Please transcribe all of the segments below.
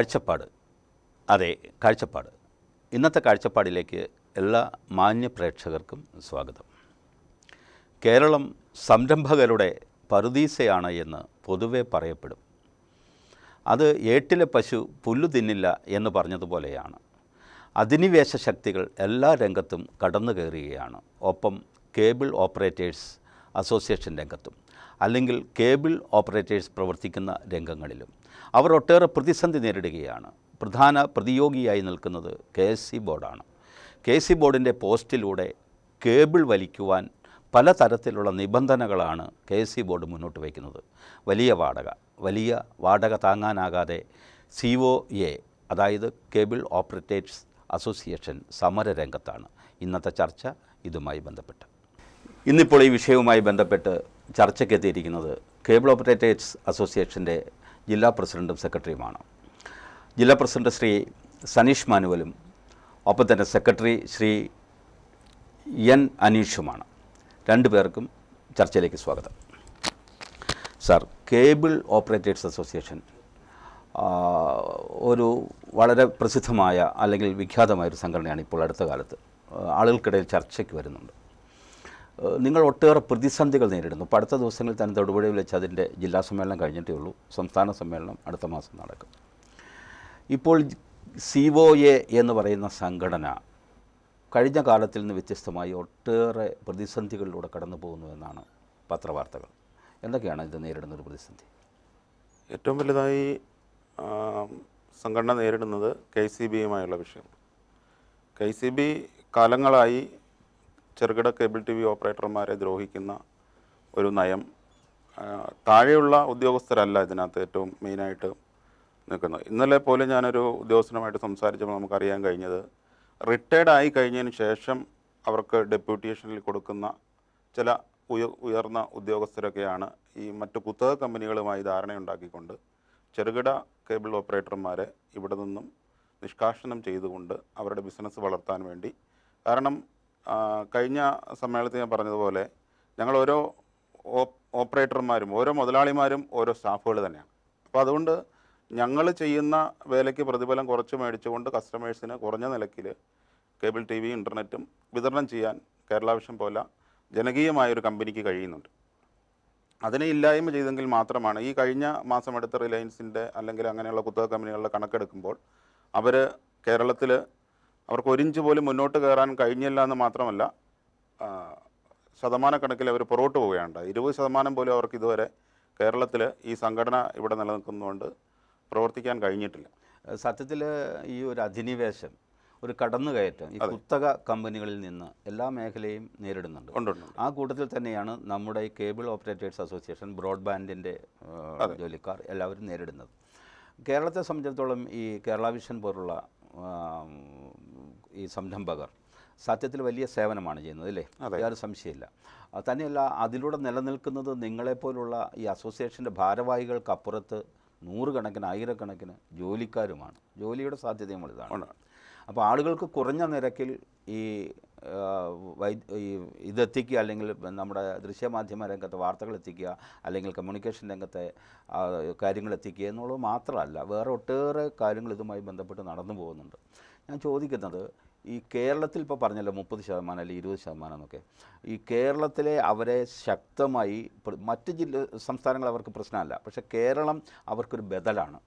കാഴ്ചപ്പാട് അതെ കാഴ്ചപ്പാട് ഇന്നത്തെ കാഴ്ചപ്പാടിലേക്ക് എല്ലാ മാന്യ പ്രേക്ഷകർക്കും സ്വാഗതം കേരളം സംരംഭകരുടെ പറുദീസയാണ് എന്ന് പൊതുവെ പറയപ്പെടും അത് ഏട്ടിലെ പശു പുല്ലു തിന്നില്ല എന്ന് പറഞ്ഞതുപോലെയാണ് അധിനിവേശ ശക്തികൾ എല്ലാ രംഗത്തും കടന്നു കയറുകയാണ് ഒപ്പം കേബിൾ ഓപ്പറേറ്റേഴ്സ് അസോസിയേഷൻ രംഗത്തും അല്ലെങ്കിൽ കേബിൾ ഓപ്പറേറ്റേഴ്സ് പ്രവർത്തിക്കുന്ന രംഗങ്ങളിലും അവർ ഒട്ടേറെ പ്രതിസന്ധി നേരിടുകയാണ് പ്രധാന പ്രതിയോഗിയായി നിൽക്കുന്നത് കെ എസ് സി ബോർഡാണ് കെ സി ബോർഡിൻ്റെ പോസ്റ്റിലൂടെ കേബിൾ വലിക്കുവാൻ പലതരത്തിലുള്ള നിബന്ധനകളാണ് കെ എസ് സി ബോർഡ് മുന്നോട്ട് വയ്ക്കുന്നത് വലിയ വാടക വലിയ വാടക താങ്ങാനാകാതെ സി ഒ എ അതായത് കേബിൾ ഓപ്പറേറ്റേഴ്സ് അസോസിയേഷൻ രംഗത്താണ് ഇന്നത്തെ ചർച്ച ഇതുമായി ബന്ധപ്പെട്ട് ഇന്നിപ്പോൾ ഈ വിഷയവുമായി ബന്ധപ്പെട്ട് ചർച്ചയ്ക്കെത്തിയിരിക്കുന്നത് കേബിൾ ഓപ്പറേറ്റേഴ്സ് അസോസിയേഷൻ്റെ ജില്ലാ പ്രസിഡൻറ്റും സെക്രട്ടറിയുമാണ് ജില്ലാ പ്രസിഡന്റ് ശ്രീ സനീഷ് മാനുവലും ഒപ്പം തന്നെ സെക്രട്ടറി ശ്രീ എൻ അനീഷുമാണ് രണ്ടുപേർക്കും ചർച്ചയിലേക്ക് സ്വാഗതം സാർ കേബിൾ ഓപ്പറേറ്റേഴ്സ് അസോസിയേഷൻ ഒരു വളരെ പ്രസിദ്ധമായ അല്ലെങ്കിൽ വിഖ്യാതമായ ഒരു സംഘടനയാണ് ഇപ്പോൾ അടുത്ത കാലത്ത് ആളുകൾക്കിടയിൽ ചർച്ചയ്ക്ക് വരുന്നുണ്ട് നിങ്ങൾ ഒട്ടേറെ പ്രതിസന്ധികൾ നേരിടുന്നു ഇപ്പോൾ അടുത്ത ദിവസങ്ങളിൽ തന്നെ തൊടുപുഴയിൽ വെച്ച് അതിൻ്റെ ജില്ലാ സമ്മേളനം കഴിഞ്ഞിട്ടേ ഉള്ളൂ സംസ്ഥാന സമ്മേളനം അടുത്ത മാസം നടക്കും ഇപ്പോൾ സി ഒ എ എന്ന് പറയുന്ന സംഘടന കഴിഞ്ഞ കാലത്തിൽ നിന്ന് വ്യത്യസ്തമായി ഒട്ടേറെ പ്രതിസന്ധികളിലൂടെ കടന്നു പോകുന്നു എന്നാണ് പത്രവാർത്തകൾ എന്തൊക്കെയാണ് ഇത് നേരിടുന്ന ഒരു പ്രതിസന്ധി ഏറ്റവും വലുതായി സംഘടന നേരിടുന്നത് കെ സി ബിയുമായുള്ള വിഷയം കെ സി ബി കാലങ്ങളായി ചെറുകിട കേബിൾ ടി വി ഓപ്പറേറ്റർമാരെ ദ്രോഹിക്കുന്ന ഒരു നയം താഴെയുള്ള ഉദ്യോഗസ്ഥരല്ല ഇതിനകത്ത് ഏറ്റവും മെയിനായിട്ട് നിൽക്കുന്നത് ഇന്നലെ പോലും ഞാനൊരു ഉദ്യോഗസ്ഥനുമായിട്ട് സംസാരിച്ചപ്പോൾ നമുക്കറിയാൻ കഴിഞ്ഞത് റിട്ടയർഡ് ആയി കഴിഞ്ഞതിന് ശേഷം അവർക്ക് ഡെപ്യൂട്ടേഷനിൽ കൊടുക്കുന്ന ചില ഉയ ഉയർന്ന ഉദ്യോഗസ്ഥരൊക്കെയാണ് ഈ മറ്റു കുത്തക കമ്പനികളുമായി ധാരണയുണ്ടാക്കിക്കൊണ്ട് ചെറുകിട കേബിൾ ഓപ്പറേറ്റർമാരെ ഇവിടെ നിന്നും നിഷ്കാഷണം ചെയ്തുകൊണ്ട് അവരുടെ ബിസിനസ് വളർത്താൻ വേണ്ടി കാരണം കഴിഞ്ഞ സമ്മേളനത്തിൽ ഞാൻ പറഞ്ഞതുപോലെ ഞങ്ങൾ ഓരോ ഓപ്പറേറ്റർമാരും ഓരോ മുതലാളിമാരും ഓരോ സ്റ്റാഫുകൾ തന്നെയാണ് അപ്പോൾ അതുകൊണ്ട് ഞങ്ങൾ ചെയ്യുന്ന വേലയ്ക്ക് പ്രതിഫലം കുറച്ച് മേടിച്ചുകൊണ്ട് കസ്റ്റമേഴ്സിന് കുറഞ്ഞ നിലയ്ക്ക് കേബിൾ ടി വി ഇൻ്റർനെറ്റും വിതരണം ചെയ്യാൻ കേരള വിഷം പോലെ ജനകീയമായൊരു കമ്പനിക്ക് കഴിയുന്നുണ്ട് അതിനെ ഇല്ലായ്മ ചെയ്തെങ്കിൽ മാത്രമാണ് ഈ കഴിഞ്ഞ മാസം എടുത്ത റിലയൻസിൻ്റെ അല്ലെങ്കിൽ അങ്ങനെയുള്ള കുത്തക കമ്പനികളുടെ കണക്കെടുക്കുമ്പോൾ അവർ കേരളത്തിൽ അവർക്ക് ഒരിഞ്ച് പോലും മുന്നോട്ട് കയറാൻ കഴിഞ്ഞില്ല എന്ന് മാത്രമല്ല ശതമാനക്കണക്കിൽ അവർ പുറകോട്ട് പോവുകയാണ് ഇരുപത് ശതമാനം പോലും അവർക്ക് ഇതുവരെ കേരളത്തിൽ ഈ സംഘടന ഇവിടെ നിലനിൽക്കുന്നതുകൊണ്ട് പ്രവർത്തിക്കാൻ കഴിഞ്ഞിട്ടില്ല സത്യത്തിൽ ഈ ഒരു അധിനിവേശം ഒരു കടന്നുകയറ്റം ഈ കുത്തക കമ്പനികളിൽ നിന്ന് എല്ലാ മേഖലയും നേരിടുന്നുണ്ട് ആ കൂട്ടത്തിൽ തന്നെയാണ് നമ്മുടെ ഈ കേബിൾ ഓപ്പറേറ്റേഴ്സ് അസോസിയേഷൻ ബ്രോഡ്ബാൻഡിൻ്റെ ജോലിക്കാർ എല്ലാവരും നേരിടുന്നത് കേരളത്തെ സംബന്ധിച്ചിടത്തോളം ഈ കേരള വിഷൻ പോലുള്ള ഈ സംരംഭകർ സത്യത്തിൽ വലിയ സേവനമാണ് ചെയ്യുന്നത് അല്ലേ യാതൊരു സംശയമില്ല തന്നെയല്ല അതിലൂടെ നിലനിൽക്കുന്നത് നിങ്ങളെപ്പോലുള്ള ഈ അസോസിയേഷൻ്റെ ഭാരവാഹികൾക്കപ്പുറത്ത് നൂറുകണക്കിന് ആയിരക്കണക്കിന് ജോലിക്കാരുമാണ് ജോലിയുടെ സാധ്യതയും വലുതാണ് അപ്പോൾ ആളുകൾക്ക് കുറഞ്ഞ നിരക്കിൽ ഈ വൈ ഇതെത്തിക്കുക അല്ലെങ്കിൽ നമ്മുടെ ദൃശ്യമാധ്യമ രംഗത്തെ വാർത്തകൾ എത്തിക്കുക അല്ലെങ്കിൽ കമ്മ്യൂണിക്കേഷൻ രംഗത്തെ കാര്യങ്ങൾ എത്തിക്കുക എന്നുള്ളത് മാത്രമല്ല വേറെ ഒട്ടേറെ കാര്യങ്ങൾ ഇതുമായി ബന്ധപ്പെട്ട് നടന്നു പോകുന്നുണ്ട് ഞാൻ ചോദിക്കുന്നത് ഈ കേരളത്തിൽ ഇപ്പോൾ പറഞ്ഞല്ലോ മുപ്പത് ശതമാനം അല്ലെങ്കിൽ ഇരുപത് ശതമാനം എന്നൊക്കെ ഈ കേരളത്തിലെ അവരെ ശക്തമായി മറ്റ് ജില്ല സംസ്ഥാനങ്ങൾ അവർക്ക് പ്രശ്നമല്ല പക്ഷേ കേരളം അവർക്കൊരു ബദലാണ്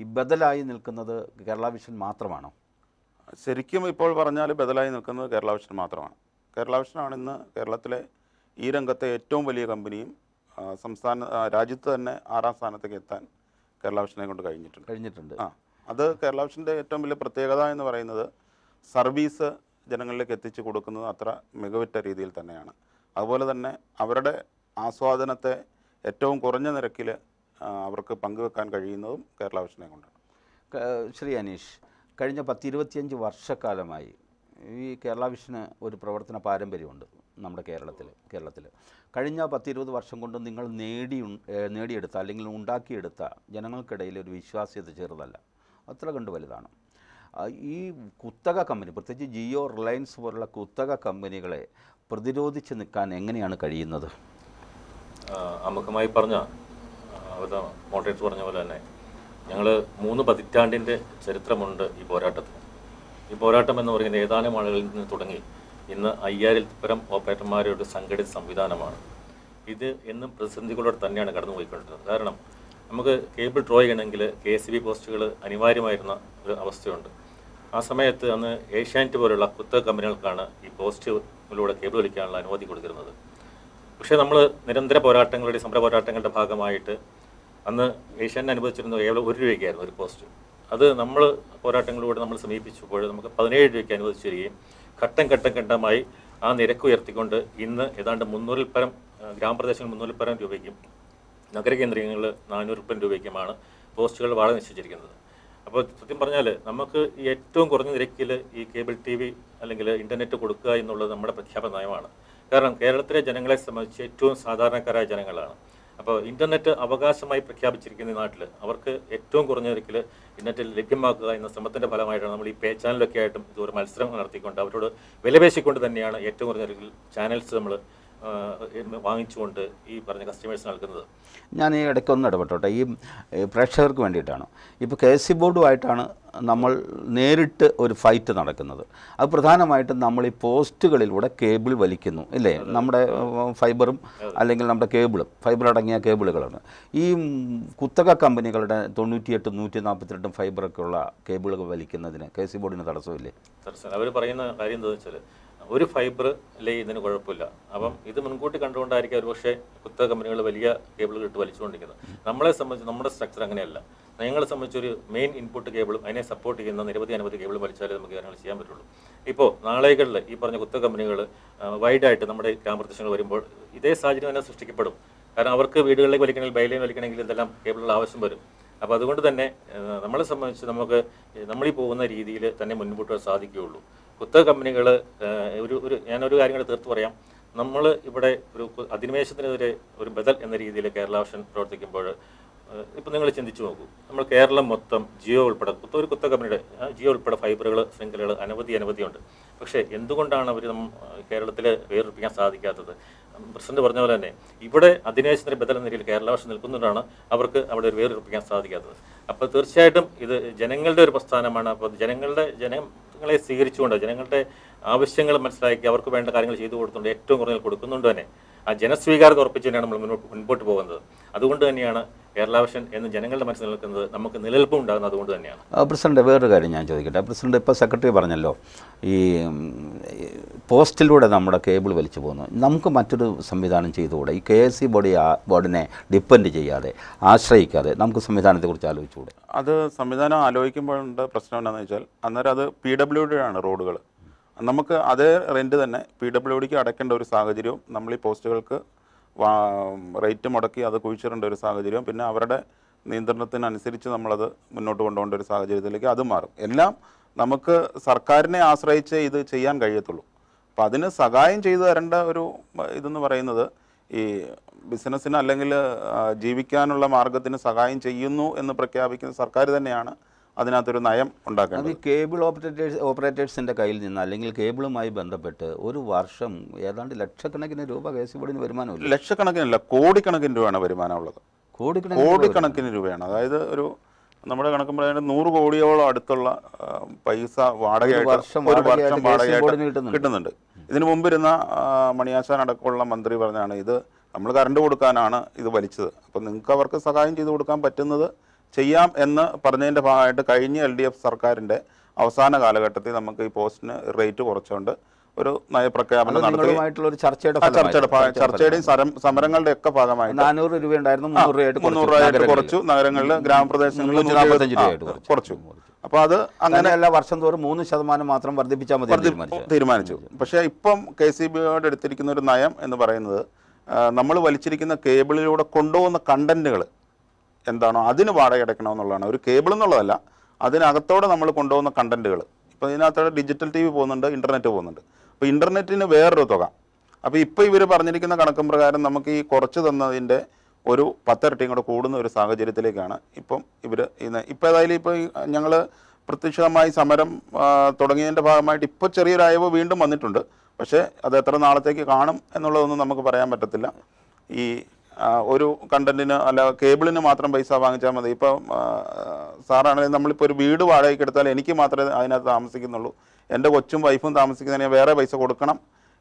ഈ ബദലായി നിൽക്കുന്നത് കേരള വിഷൻ മാത്രമാണോ ശരിക്കും ഇപ്പോൾ പറഞ്ഞാൽ ബദലായി നിൽക്കുന്നത് കേരളാവിഷൻ മാത്രമാണ് കേരളാവിഷനാണ് ഇന്ന് കേരളത്തിലെ ഈ രംഗത്തെ ഏറ്റവും വലിയ കമ്പനിയും സംസ്ഥാന രാജ്യത്ത് തന്നെ ആറാം സ്ഥാനത്തേക്ക് എത്താൻ കേരളാവിഷനെ കൊണ്ട് കഴിഞ്ഞിട്ടുണ്ട് കഴിഞ്ഞിട്ടുണ്ട് ആ അത് കേരളാവിഷൻ്റെ ഏറ്റവും വലിയ പ്രത്യേകത എന്ന് പറയുന്നത് സർവീസ് ജനങ്ങളിലേക്ക് എത്തിച്ചു കൊടുക്കുന്നത് അത്ര മികവുറ്റ രീതിയിൽ തന്നെയാണ് അതുപോലെ തന്നെ അവരുടെ ആസ്വാദനത്തെ ഏറ്റവും കുറഞ്ഞ നിരക്കിൽ അവർക്ക് പങ്കുവെക്കാൻ കഴിയുന്നതും കേരളാവിഷനെ കൊണ്ടാണ് ശ്രീ അനീഷ് കഴിഞ്ഞ പത്തിരുപത്തിയഞ്ച് വർഷക്കാലമായി ഈ കേരള വിഷന് ഒരു പ്രവർത്തന പാരമ്പര്യമുണ്ട് നമ്മുടെ കേരളത്തിൽ കേരളത്തിൽ കഴിഞ്ഞ പത്തിരുപത് വർഷം കൊണ്ട് നിങ്ങൾ നേടി നേടിയെടുത്ത അല്ലെങ്കിൽ ഉണ്ടാക്കിയെടുത്ത ജനങ്ങൾക്കിടയിൽ ഒരു വിശ്വാസ്യത ചെറുതല്ല അത്ര കണ്ട് വലുതാണ് ഈ കുത്തക കമ്പനി പ്രത്യേകിച്ച് ജിയോ റിലയൻസ് പോലുള്ള കുത്തക കമ്പനികളെ പ്രതിരോധിച്ച് നിൽക്കാൻ എങ്ങനെയാണ് കഴിയുന്നത് അമുഖമായി പറഞ്ഞ അവരുടെ പറഞ്ഞ പോലെ തന്നെ ഞങ്ങൾ മൂന്ന് പതിറ്റാണ്ടിൻ്റെ ചരിത്രമുണ്ട് ഈ പോരാട്ടത്തിന് ഈ പോരാട്ടം എന്ന് പറയുന്നത് ഏതാനും ആളുകളിൽ നിന്ന് തുടങ്ങി ഇന്ന് അയ്യായിരത്തിൽ പരം ഓപ്പറേറ്റർമാരുടെ സംഘടിത സംവിധാനമാണ് ഇത് എന്നും പ്രതിസന്ധികളോട് തന്നെയാണ് കടന്നുപോയിക്കൊണ്ടിരുന്നത് കാരണം നമുക്ക് കേബിൾ ഡ്രോ ചെയ്യണമെങ്കിൽ കെ സി ബി പോസ്റ്റുകൾ അനിവാര്യമായിരുന്ന ഒരു അവസ്ഥയുണ്ട് ആ സമയത്ത് അന്ന് ഏഷ്യാനെറ്റ് പോലുള്ള കുത്തക കമ്പനികൾക്കാണ് ഈ പോസ്റ്റുകളിലൂടെ കേബിൾ വിളിക്കാനുള്ള അനുമതി കൊടുത്തിരുന്നത് പക്ഷേ നമ്മൾ നിരന്തര പോരാട്ടങ്ങളുടെ സമര പോരാട്ടങ്ങളുടെ ഭാഗമായിട്ട് അന്ന് ഏഷ്യാനെ അനുവദിച്ചിരുന്നത് കേവലം ഒരു രൂപയ്ക്കായിരുന്നു ഒരു പോസ്റ്റ് അത് നമ്മൾ പോരാട്ടങ്ങളിലൂടെ നമ്മൾ സമീപിച്ചപ്പോൾ നമുക്ക് പതിനേഴ് രൂപയ്ക്ക് അനുവദിച്ചു ഘട്ടം ഘട്ടം ഘട്ടമായി ആ നിരക്ക് ഉയർത്തിക്കൊണ്ട് ഇന്ന് ഏതാണ്ട് മുന്നൂറിൽ പരം ഗ്രാമപ്രദേശങ്ങൾ മുന്നൂറിൽ പരം രൂപയ്ക്കും നഗര കേന്ദ്രങ്ങളിൽ നാനൂറ് പരം രൂപയ്ക്കുമാണ് പോസ്റ്റുകൾ വാടക നിശ്ചയിച്ചിരിക്കുന്നത് അപ്പോൾ സത്യം പറഞ്ഞാൽ നമുക്ക് ഏറ്റവും കുറഞ്ഞ നിരക്കിൽ ഈ കേബിൾ ടി വി അല്ലെങ്കിൽ ഇൻ്റർനെറ്റ് കൊടുക്കുക എന്നുള്ളത് നമ്മുടെ പ്രഖ്യാപന നയമാണ് കാരണം കേരളത്തിലെ ജനങ്ങളെ സംബന്ധിച്ച് ഏറ്റവും സാധാരണക്കാരായ ജനങ്ങളാണ് അപ്പോൾ ഇന്റർനെറ്റ് അവകാശമായി പ്രഖ്യാപിച്ചിരിക്കുന്ന നാട്ടിൽ അവർക്ക് ഏറ്റവും കുറഞ്ഞ നിരക്കിൽ ഇന്റർനെറ്റ് ലഭ്യമാക്കുക എന്ന ശ്രമത്തിന്റെ ഫലമായിട്ടാണ് നമ്മൾ ഈ പേ ചാനലൊക്കെ ആയിട്ടും ഇത് ഒരു മത്സരം നടത്തിക്കൊണ്ട് അവരോട് വിലപേശിക്കൊണ്ട് തന്നെയാണ് ഏറ്റവും കുറഞ്ഞ നിരക്കിൽ ചാനൽസ് നമ്മൾ വാങ്ങിച്ചുകൊണ്ട് ഈ പറഞ്ഞ കസ്റ്റമേഴ്സ് നൽകുന്നത് ഞാൻ ഈ ഒന്ന് ഇടപെട്ടോട്ടെ ഈ പ്രേക്ഷകർക്ക് വേണ്ടിയിട്ടാണ് ഇപ്പോൾ കെ എസ് സി ബോർഡുമായിട്ടാണ് നമ്മൾ നേരിട്ട് ഒരു ഫൈറ്റ് നടക്കുന്നത് അത് പ്രധാനമായിട്ടും നമ്മൾ ഈ പോസ്റ്റുകളിലൂടെ കേബിൾ വലിക്കുന്നു ഇല്ലേ നമ്മുടെ ഫൈബറും അല്ലെങ്കിൽ നമ്മുടെ കേബിളും ഫൈബർ അടങ്ങിയ കേബിളുകളാണ് ഈ കുത്തക കമ്പനികളുടെ തൊണ്ണൂറ്റിയെട്ടും നൂറ്റി നാൽപ്പത്തിരണ്ടും ഫൈബറൊക്കെ ഉള്ള കേബിളുകൾ വലിക്കുന്നതിന് കെ സി ബോർഡിന് തടസ്സമില്ലേ അവർ പറയുന്ന കാര്യം എന്താ വെച്ചാൽ ഒരു ഫൈബർ അല്ലെങ്കിൽ ഇതിന് കുഴപ്പമില്ല അപ്പം ഇത് മുൻകൂട്ടി കണ്ടുകൊണ്ടായിരിക്കും പക്ഷേ കുത്ത കമ്പനികൾ വലിയ കേബിളുകൾ ഇട്ട് വലിച്ചുകൊണ്ടിരിക്കുന്നത് നമ്മളെ സംബന്ധിച്ച് നമ്മുടെ സ്ട്രക്ചർ അങ്ങനെയല്ല ഞങ്ങളെ സംബന്ധിച്ചൊരു മെയിൻ ഇൻപുട്ട് കേബിളും അതിനെ സപ്പോർട്ട് ചെയ്യുന്ന നിരവധി അനവധി കേബിൾ വലിച്ചാലേ നമുക്ക് കാര്യങ്ങൾ ചെയ്യാൻ പറ്റുള്ളൂ ഇപ്പോൾ നാളേകളിൽ ഈ പറഞ്ഞ കുത്ത കമ്പനികൾ വൈഡായിട്ട് നമ്മുടെ ഗ്രാമപ്രദേശങ്ങൾ വരുമ്പോൾ ഇതേ സാഹചര്യം തന്നെ സൃഷ്ടിക്കപ്പെടും കാരണം അവർക്ക് വീടുകളിലേക്ക് വലിക്കണമെങ്കിൽ ബൈലൈൻ വലിക്കണമെങ്കിൽ ഇതെല്ലാം കേബിളുകൾ ആവശ്യം വരും അപ്പോൾ അതുകൊണ്ട് തന്നെ നമ്മളെ സംബന്ധിച്ച് നമുക്ക് നമ്മളീ പോകുന്ന രീതിയിൽ തന്നെ മുൻപോട്ട് സാധിക്കുകയുള്ളൂ കുത്തക കമ്പനികൾ ഒരു ഒരു ഞാനൊരു കാര്യം തീർത്ത് പറയാം നമ്മൾ ഇവിടെ ഒരു അധിനിവേശത്തിനെതിരെ ഒരു ബദൽ എന്ന രീതിയിൽ കേരള ഓഷൻ പ്രവർത്തിക്കുമ്പോൾ ഇപ്പം നിങ്ങൾ ചിന്തിച്ചു നോക്കൂ നമ്മൾ കേരളം മൊത്തം ജിയോ ഉൾപ്പെടെ ഒരു കുത്ത കമ്പനിയുടെ ജിയോ ഉൾപ്പെടെ ഫൈബറുകൾ ശൃംഖലകൾ അനവധി അനവധിയുണ്ട് പക്ഷേ എന്തുകൊണ്ടാണ് അവർ കേരളത്തിൽ വേർപ്പിക്കാൻ സാധിക്കാത്തത് പ്രസിഡന്റ് പറഞ്ഞ പോലെ തന്നെ ഇവിടെ അധിനേശത്തിന്റെ ബദൽ നിലയിൽ കേരള കേരളവർഷം നിൽക്കുന്നതാണ് അവർക്ക് അവിടെ ഒരു വേറുറപ്പിക്കാൻ സാധിക്കാത്തത് അപ്പോൾ തീർച്ചയായിട്ടും ഇത് ജനങ്ങളുടെ ഒരു പ്രസ്ഥാനമാണ് അപ്പോൾ ജനങ്ങളുടെ ജനങ്ങളെ സ്വീകരിച്ചുകൊണ്ട് ജനങ്ങളുടെ ആവശ്യങ്ങൾ മനസ്സിലാക്കി അവർക്ക് വേണ്ട കാര്യങ്ങൾ ചെയ്തു കൊടുത്തുകൊണ്ട് ഏറ്റവും കുറഞ്ഞ കൊടുക്കുന്നുണ്ട് തന്നെ ആ ജനസ്വീകാരം ഉറപ്പിച്ച് തന്നെയാണ് നമ്മൾ മുന്നോട്ട് മുൻപോട്ട് പോകുന്നത് അതുകൊണ്ട് തന്നെയാണ് കേരള വിഷൻ എന്ന് ജനങ്ങളുടെ മനസ്സിൽ നിൽക്കുന്നത് നമുക്ക് നിലനിൽപ്പും ഉണ്ടാകുന്നത് അതുകൊണ്ട് തന്നെയാണ് പ്രസിഡന്റ് വേറൊരു കാര്യം ഞാൻ ചോദിക്കട്ടെ പ്രസിഡന്റ് ഇപ്പോൾ സെക്രട്ടറി പറഞ്ഞല്ലോ ഈ പോസ്റ്റിലൂടെ നമ്മുടെ കേബിൾ വലിച്ചു പോകുന്നു നമുക്ക് മറ്റൊരു സംവിധാനം ചെയ്തുകൂടെ ഈ കെ എസ് സി ബോഡി ബോർഡിനെ ഡിപ്പെൻഡ് ചെയ്യാതെ ആശ്രയിക്കാതെ നമുക്ക് കുറിച്ച് ആലോചിച്ചുകൂടെ അത് സംവിധാനം ആലോചിക്കുമ്പോഴുണ്ട് പ്രശ്നം എന്താണെന്ന് വെച്ചാൽ അന്നേരം അത് പി ഡബ്ല്യു ഡിയുടെ ആണ് റോഡുകൾ നമുക്ക് അതേ റെൻറ്റ് തന്നെ പി ഡബ്ല്യു ഡിക്ക് അടയ്ക്കേണ്ട ഒരു സാഹചര്യവും നമ്മൾ ഈ പോസ്റ്റുകൾക്ക് റേറ്റ് മുടക്കി അത് കുഴിച്ചിടേണ്ട ഒരു സാഹചര്യവും പിന്നെ അവരുടെ നിയന്ത്രണത്തിനനുസരിച്ച് നമ്മളത് മുന്നോട്ട് കൊണ്ടുപോകേണ്ട ഒരു സാഹചര്യത്തിലേക്ക് അത് മാറും എല്ലാം നമുക്ക് സർക്കാരിനെ ആശ്രയിച്ച് ഇത് ചെയ്യാൻ കഴിയത്തുള്ളൂ അപ്പോൾ അതിന് സഹായം ചെയ്തു തരേണ്ട ഒരു ഇതെന്ന് പറയുന്നത് ഈ ബിസിനസ്സിന് അല്ലെങ്കിൽ ജീവിക്കാനുള്ള മാർഗത്തിന് സഹായം ചെയ്യുന്നു എന്ന് പ്രഖ്യാപിക്കുന്ന സർക്കാർ തന്നെയാണ് അതിനകത്തൊരു നയം ഉണ്ടാക്കുന്നത് ഈ കേബിൾ ഓപ്പറേറ്റേഴ്സ് ഓപ്പറേറ്റേഴ്സിൻ്റെ കയ്യിൽ നിന്ന് അല്ലെങ്കിൽ കേബിളുമായി ബന്ധപ്പെട്ട് ഒരു വർഷം ഏതാണ്ട് ലക്ഷക്കണക്കിന് രൂപ കേസ് ബോർഡിന് വരുമാനമില്ല ലക്ഷക്കണക്കിനല്ല കോടിക്കണക്കിന് രൂപയാണ് വരുമാനമുള്ളത് കോടിക്കണക്കിന് കോടിക്കണക്കിന് രൂപയാണ് അതായത് ഒരു നമ്മുടെ കണക്കും പറയുന്നത് നൂറ് കോടിയോളം അടുത്തുള്ള പൈസ വാടകയായിട്ട് ഒരു വർഷം കിട്ടുന്നുണ്ട് ഇതിനു മുമ്പിരുന്ന മണിയാശാൻ അടക്കമുള്ള മന്ത്രി പറഞ്ഞാണ് ഇത് നമ്മൾ കറണ്ട് കൊടുക്കാനാണ് ഇത് വലിച്ചത് അപ്പം നിങ്ങൾക്ക് അവർക്ക് സഹായം ചെയ്തു കൊടുക്കാൻ പറ്റുന്നത് ചെയ്യാം എന്ന് പറഞ്ഞതിൻ്റെ ഭാഗമായിട്ട് കഴിഞ്ഞ എൽ ഡി എഫ് സർക്കാരിൻ്റെ അവസാന കാലഘട്ടത്തിൽ നമുക്ക് ഈ പോസ്റ്റിന് റേറ്റ് കുറച്ചുകൊണ്ട് ഒരു നയപ്രഖ്യാപനം ഒരു ചർച്ചയുടെ ചർച്ചയുടെ ചർച്ചയുടെയും സമരങ്ങളുടെ ഒക്കെ ഭാഗമായി കുറച്ചു നഗരങ്ങളിൽ ഗ്രാമപ്രദേശങ്ങളിൽ കുറച്ചു അപ്പോൾ അത് അങ്ങനെ എല്ലാ വർഷം തോറും മൂന്ന് ശതമാനം മാത്രം വർദ്ധിപ്പിച്ചാൽ മതി തീരുമാനിച്ചു പക്ഷേ ഇപ്പം കെ സി ബിയോട് എടുത്തിരിക്കുന്ന ഒരു നയം എന്ന് പറയുന്നത് നമ്മൾ വലിച്ചിരിക്കുന്ന കേബിളിലൂടെ കൊണ്ടുപോകുന്ന കണ്ടന്റുകൾ എന്താണോ അതിന് വാടക എടുക്കണമെന്നുള്ളതാണ് ഒരു കേബിൾ എന്നുള്ളതല്ല അതിനകത്തോടെ നമ്മൾ കൊണ്ടുപോകുന്ന കണ്ടന്റുകൾ ഇപ്പോൾ ഇതിനകത്തോടെ ഡിജിറ്റൽ ടി വി പോകുന്നുണ്ട് ഇൻ്റർനെറ്റ് പോകുന്നുണ്ട് അപ്പോൾ ഇൻ്റർനെറ്റിന് വേറൊരു തുക അപ്പോൾ ഇപ്പോൾ ഇവർ പറഞ്ഞിരിക്കുന്ന കണക്കും പ്രകാരം നമുക്ക് ഈ കുറച്ച് തന്നതിൻ്റെ ഒരു പത്തിരട്ടിയും കൂടെ കൂടുന്ന ഒരു സാഹചര്യത്തിലേക്കാണ് ഇപ്പം ഇവർ ഇന്ന് ഇപ്പോൾ ഏതായാലും ഇപ്പോൾ ഞങ്ങൾ പ്രത്യക്ഷമായി സമരം തുടങ്ങിയതിൻ്റെ ഭാഗമായിട്ട് ഇപ്പോൾ ചെറിയൊരയവ് വീണ്ടും വന്നിട്ടുണ്ട് പക്ഷേ അത് എത്ര നാളത്തേക്ക് കാണും എന്നുള്ളതൊന്നും നമുക്ക് പറയാൻ പറ്റത്തില്ല ഈ ഒരു കണ്ടന്റിന് അല്ല കേബിളിന് മാത്രം പൈസ വാങ്ങിച്ചാൽ മതി ഇപ്പോൾ സാറാണെങ്കിൽ നമ്മളിപ്പോൾ ഒരു വീട് വാടകയ്ക്ക് എടുത്താൽ എനിക്ക് മാത്രമേ അതിനകത്ത് താമസിക്കുന്നുള്ളൂ എൻ്റെ കൊച്ചും വൈഫും താമസിക്കുന്നതിന് വേറെ പൈസ കൊടുക്കണം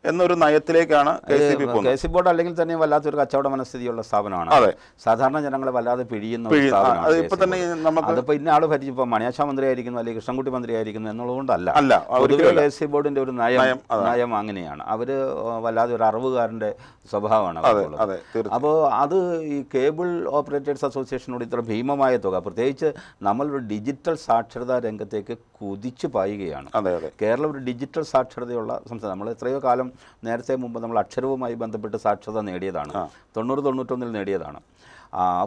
എന്നൊരു നയത്തിലേക്കാണ് K C B K C board അല്ലെങ്കിൽ തന്നെ വല്ലാത്തൊരു കച്ചവട മനസ്ഥിതിയുള്ള സ്ഥാപനമാണ് അതെ സാധാരണ ജനങ്ങളെ വല്ലാതെ പിഴിയുന്ന അത് തന്നെ നമുക്ക് അതിപ്പോ ഇന്ന ആള് ഭരിച്ചു ഇപ്പൊ മന്ത്രി ആയിരിക്കുന്നു അല്ലെങ്കിൽ കൃഷ്ണൻകുട്ടി മന്ത്രി ആയിരിക്കുന്നു എന്നുള്ളതുകൊണ്ടല്ല അല്ല കെ സി ബോർഡിന്റെ ഒരു നയം നയം അങ്ങനെയാണ് അവര് വല്ലാതെ ഒരു അറിവുകാരന്റെ സ്വഭാവമാണ് അപ്പോൾ അത് ഈ കേബിൾ ഓപ്പറേറ്റേഴ്സ് അസോസിയേഷനോട് ഇത്ര ഭീമമായ തുക പ്രത്യേകിച്ച് നമ്മൾ ഒരു ഡിജിറ്റൽ സാക്ഷരതാ രംഗത്തേക്ക് കുതിച്ചു പായുകയാണ് കേരളം ഒരു ഡിജിറ്റൽ സാക്ഷരതയുള്ള സംസ്ഥാനം നമ്മൾ എത്രയോ കാലം നേരത്തെ മുമ്പ് നമ്മൾ അക്ഷരവുമായി ബന്ധപ്പെട്ട് സാക്ഷരത നേടിയതാണ് തൊണ്ണൂറ് തൊണ്ണൂറ്റൊന്നിൽ നേടിയതാണ്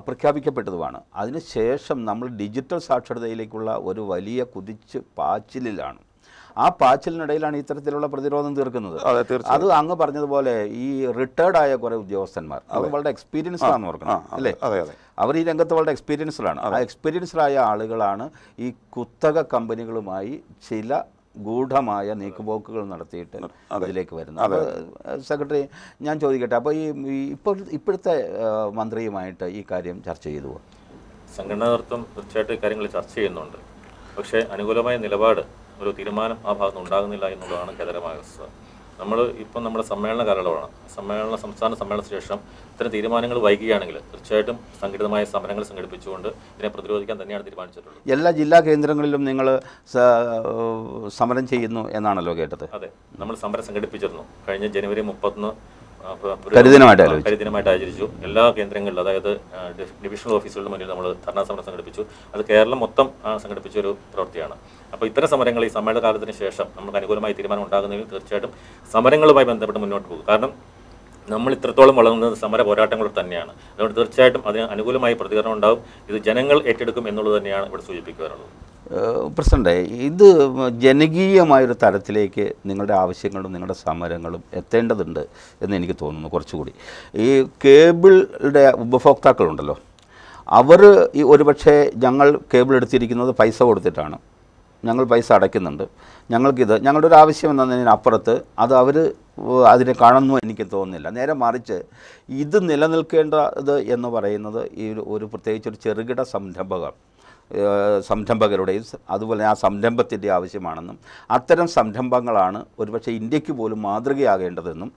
പ്രഖ്യാപിക്കപ്പെട്ടതുമാണ് അതിനുശേഷം നമ്മൾ ഡിജിറ്റൽ സാക്ഷരതയിലേക്കുള്ള ഒരു വലിയ കുതിച്ച് പാച്ചിലിലാണ് ആ പാച്ചിലിനിടയിലാണ് ഇത്തരത്തിലുള്ള പ്രതിരോധം തീർക്കുന്നത് അത് അങ്ങ് പറഞ്ഞതുപോലെ ഈ റിട്ടയർഡ് ആയ കുറെ ഉദ്യോഗസ്ഥന്മാർ അവർ വളരെ ആണെന്ന് ഓർക്കണം അല്ലേ അവർ ഈ രംഗത്ത് വളരെ എക്സ്പീരിയൻസ്ഡാണ് ആ എക്സ്പീരിയൻസ്ഡായ ആളുകളാണ് ഈ കുത്തക കമ്പനികളുമായി ചില ഗൂഢമായ നീക്കുപോക്കുകൾ നടത്തിയിട്ട് അതിലേക്ക് വരുന്നു അപ്പോൾ സെക്രട്ടറി ഞാൻ ചോദിക്കട്ടെ അപ്പോൾ ഈ ഇപ്പോൾ ഇപ്പോഴത്തെ മന്ത്രിയുമായിട്ട് ഈ കാര്യം ചർച്ച ചെയ്തു സംഘടനാ നൃത്തം തീർച്ചയായിട്ടും കാര്യങ്ങൾ ചർച്ച ചെയ്യുന്നുണ്ട് പക്ഷേ അനുകൂലമായ നിലപാട് ഒരു തീരുമാനം ആ ഭാഗത്ത് ഉണ്ടാകുന്നില്ല എന്നുള്ളതാണ് വസ്തുത നമ്മൾ ഇപ്പം നമ്മുടെ സമ്മേളന കാലയളവാണ് സമ്മേളന സംസ്ഥാന സമ്മേളനത്തിന് ശേഷം ഇത്തരം തീരുമാനങ്ങൾ വൈകുകയാണെങ്കിൽ തീർച്ചയായിട്ടും സംഘടിതമായ സമരങ്ങൾ സംഘടിപ്പിച്ചുകൊണ്ട് ഇതിനെ പ്രതിരോധിക്കാൻ തന്നെയാണ് തീരുമാനിച്ചിട്ടുള്ളത് എല്ലാ ജില്ലാ കേന്ദ്രങ്ങളിലും നിങ്ങൾ സമരം ചെയ്യുന്നു എന്നാണല്ലോ കേട്ടത് അതെ നമ്മൾ സമരം സംഘടിപ്പിച്ചിരുന്നു കഴിഞ്ഞ ജനുവരി മുപ്പത്തൊന്ന് കരിദിനമായിട്ട് കരിദിനമായിട്ട് ആചരിച്ചു എല്ലാ കേന്ദ്രങ്ങളിലും അതായത് ഡിവിഷണൽ ഓഫീസുകളുടെ മുന്നിൽ നമ്മൾ ധർണാ സമരം സംഘടിപ്പിച്ചു അത് കേരളം മൊത്തം സംഘടിപ്പിച്ച ഒരു പ്രവൃത്തിയാണ് അപ്പോൾ ഇത്തരം സമരങ്ങൾ ഈ സമ്മേളന കാലത്തിന് ശേഷം നമുക്ക് അനുകൂലമായി തീരുമാനം ഉണ്ടാകുന്നതിൽ തീർച്ചയായിട്ടും സമരങ്ങളുമായി ബന്ധപ്പെട്ട് മുന്നോട്ട് പോകും കാരണം നമ്മൾ ഇത്രത്തോളം വളർന്നത് സമര പോരാട്ടങ്ങൾ തന്നെയാണ് അതുകൊണ്ട് തീർച്ചയായിട്ടും അതിന് അനുകൂലമായ പ്രതികരണം ഉണ്ടാവും ഇത് ജനങ്ങൾ ഏറ്റെടുക്കും എന്നുള്ളത് തന്നെയാണ് ഇവിടെ സൂചിപ്പിക്കാറുള്ളത് പ്രസിഡന്റ് ഇത് ജനകീയമായൊരു തലത്തിലേക്ക് നിങ്ങളുടെ ആവശ്യങ്ങളും നിങ്ങളുടെ സമരങ്ങളും എത്തേണ്ടതുണ്ട് എന്ന് എനിക്ക് തോന്നുന്നു കുറച്ചുകൂടി ഈ കേബിളുടെ ഉപഭോക്താക്കളുണ്ടല്ലോ അവർ ഈ ഒരുപക്ഷെ ഞങ്ങൾ കേബിൾ എടുത്തിരിക്കുന്നത് പൈസ കൊടുത്തിട്ടാണ് ഞങ്ങൾ പൈസ അടയ്ക്കുന്നുണ്ട് ഞങ്ങൾക്കിത് ഞങ്ങളുടെ ഒരു ആവശ്യം എന്നതിനപ്പുറത്ത് അത് അവർ അതിനെ കാണുന്നു എനിക്ക് തോന്നുന്നില്ല നേരെ മറിച്ച് ഇത് നിലനിൽക്കേണ്ടത് എന്ന് പറയുന്നത് ഈ ഒരു പ്രത്യേകിച്ച് ഒരു ചെറുകിട സംരംഭകം സംരംഭകരുടെയും അതുപോലെ ആ സംരംഭത്തിൻ്റെ ആവശ്യമാണെന്നും അത്തരം സംരംഭങ്ങളാണ് ഒരുപക്ഷെ ഇന്ത്യക്ക് പോലും മാതൃകയാകേണ്ടതെന്നും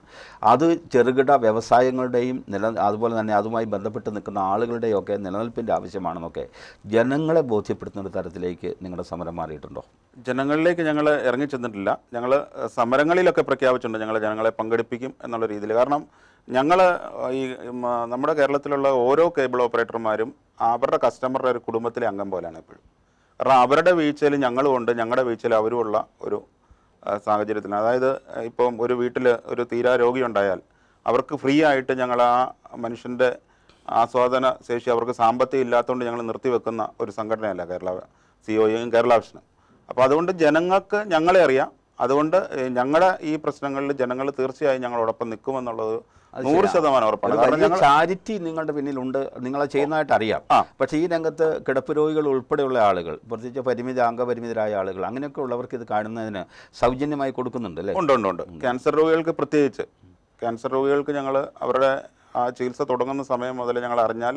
അത് ചെറുകിട വ്യവസായങ്ങളുടെയും നില അതുപോലെ തന്നെ അതുമായി ബന്ധപ്പെട്ട് നിൽക്കുന്ന ആളുകളുടെയൊക്കെ നിലനിൽപ്പിൻ്റെ ആവശ്യമാണെന്നൊക്കെ ജനങ്ങളെ ബോധ്യപ്പെടുത്തുന്ന ഒരു തരത്തിലേക്ക് നിങ്ങളുടെ സമരം മാറിയിട്ടുണ്ടോ ജനങ്ങളിലേക്ക് ഞങ്ങൾ ഇറങ്ങിച്ചെന്നിട്ടില്ല ഞങ്ങൾ സമരങ്ങളിലൊക്കെ പ്രഖ്യാപിച്ചിട്ടുണ്ട് ഞങ്ങൾ ജനങ്ങളെ പങ്കെടുപ്പിക്കും എന്നുള്ള രീതിയിൽ കാരണം ഞങ്ങൾ ഈ നമ്മുടെ കേരളത്തിലുള്ള ഓരോ കേബിൾ ഓപ്പറേറ്റർമാരും അവരുടെ കസ്റ്റമറുടെ ഒരു കുടുംബത്തിലെ അംഗം പോലെയാണ് എപ്പോഴും കാരണം അവരുടെ വീഴ്ചയിൽ ഞങ്ങളും ഉണ്ട് ഞങ്ങളുടെ വീഴ്ചയിൽ അവരുമുള്ള ഒരു സാഹചര്യത്തിന് അതായത് ഇപ്പം ഒരു വീട്ടിൽ ഒരു തീരാ രോഗി ഉണ്ടായാൽ അവർക്ക് ഫ്രീ ആയിട്ട് ഞങ്ങൾ ആ മനുഷ്യൻ്റെ ആസ്വാദന ശേഷി അവർക്ക് സാമ്പത്തികം ഇല്ലാത്തതുകൊണ്ട് ഞങ്ങൾ നിർത്തിവെക്കുന്ന ഒരു സംഘടനയല്ല കേരള സി e യും കേരള വിഷനും അപ്പോൾ അതുകൊണ്ട് ജനങ്ങൾക്ക് ഞങ്ങളെ അറിയാം അതുകൊണ്ട് ഞങ്ങളുടെ ഈ പ്രശ്നങ്ങളിൽ ജനങ്ങൾ തീർച്ചയായും ഞങ്ങളോടൊപ്പം നിൽക്കുമെന്നുള്ളത് നൂറ് ശതമാനം ഉറപ്പാണ് ചാരിറ്റി നിങ്ങളുടെ പിന്നിലുണ്ട് നിങ്ങൾ ചെയ്യുന്നതായിട്ട് അറിയാം പക്ഷേ ഈ രംഗത്ത് കിടപ്പ് രോഗികൾ ഉൾപ്പെടെയുള്ള ആളുകൾ പ്രത്യേകിച്ച് പരിമിത അംഗപരിമിതരായ ആളുകൾ അങ്ങനെയൊക്കെ ഉള്ളവർക്ക് ഇത് കാണുന്നതിന് സൗജന്യമായി കൊടുക്കുന്നുണ്ട് അല്ലേ ഉണ്ട് ഉണ്ട് ഉണ്ട് ക്യാൻസർ രോഗികൾക്ക് പ്രത്യേകിച്ച് ക്യാൻസർ രോഗികൾക്ക് ഞങ്ങൾ അവരുടെ ആ ചികിത്സ തുടങ്ങുന്ന സമയം മുതൽ ഞങ്ങൾ അറിഞ്ഞാൽ